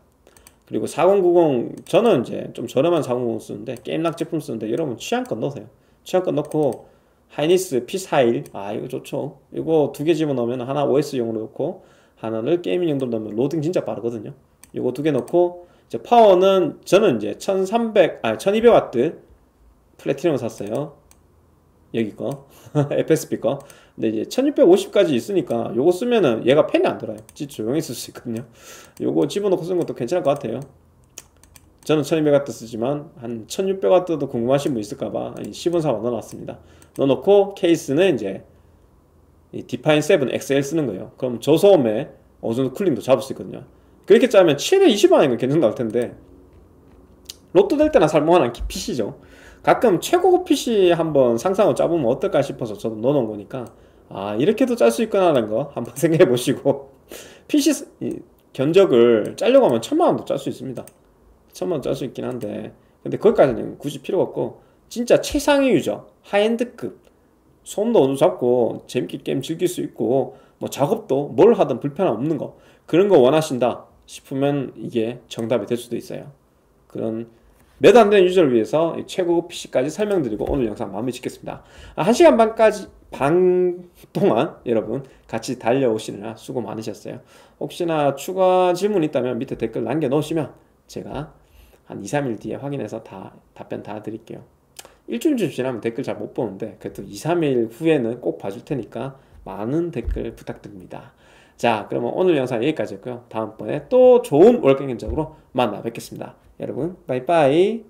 그리고 4090 저는 이제 좀 저렴한 4090 쓰는데 게임락 제품 쓰는데 여러분 취향껏 넣으세요 취향껏 넣고 하이니스 P41 아 이거 좋죠 이거 두 개 집어넣으면 하나 OS용으로 넣고 하나를 게이밍 용도로 넣으면 로딩 진짜 빠르거든요 이거 두 개 넣고 이제 파워는 저는 이제 1300아 1200W 플래티넘 샀어요 여기 거 f s p 거 근데 이제 1650까지 있으니까 요거 쓰면은 얘가 펜이 안 들어요 찌 조용히 쓸 수 있거든요 요거 집어넣고 쓰는 것도 괜찮을 것 같아요 저는 1200W 쓰지만 한 1600W도 궁금하신 분 있을까봐 10원 사원 넣어놨습니다 넣어놓고 케이스는 이제 디파인 7 XL 쓰는 거예요 그럼 저소음에 어느 정도 쿨링도 잡을 수 있거든요 그렇게 짜면 7 20원이면 괜찮다 할 텐데 로또 될 때나 살모하는 PC죠 가끔 최고 PC 한번 상상을 짜보면 어떨까 싶어서 저도 넣어놓은 거니까 아 이렇게도 짤 수 있구나라는 거 한번 생각해 보시고 PC 견적을 짜려고 하면 천만 원도 짤 수 있습니다 천만 원 짤 수 있긴 한데 근데 거기까지는 굳이 필요가 없고 진짜 최상위 유저 하엔드급 손도 어느 잡고 재밌게 게임 즐길 수 있고 뭐 작업도 뭘 하든 불편함 없는 거 그런 거 원하신다 싶으면 이게 정답이 될 수도 있어요 그런 몇안 되는 유저를 위해서 최고급 PC까지 설명드리고 오늘 영상 마무리 짓겠습니다. 1 아, 시간 반까지 반 동안 여러분 같이 달려오시느라 수고 많으셨어요. 혹시나 추가 질문 있다면 밑에 댓글 남겨놓으시면 제가 한 2, 3일 뒤에 확인해서 다 답변 다 드릴게요. 일주일 지나면 댓글 잘 못 보는데 그래도 2, 3일 후에는 꼭 봐줄 테니까 많은 댓글 부탁드립니다. 자 그러면 오늘 영상 여기까지였고요. 다음번에 또 좋은 월경 견적으로 만나 뵙겠습니다. 여러분 바이바이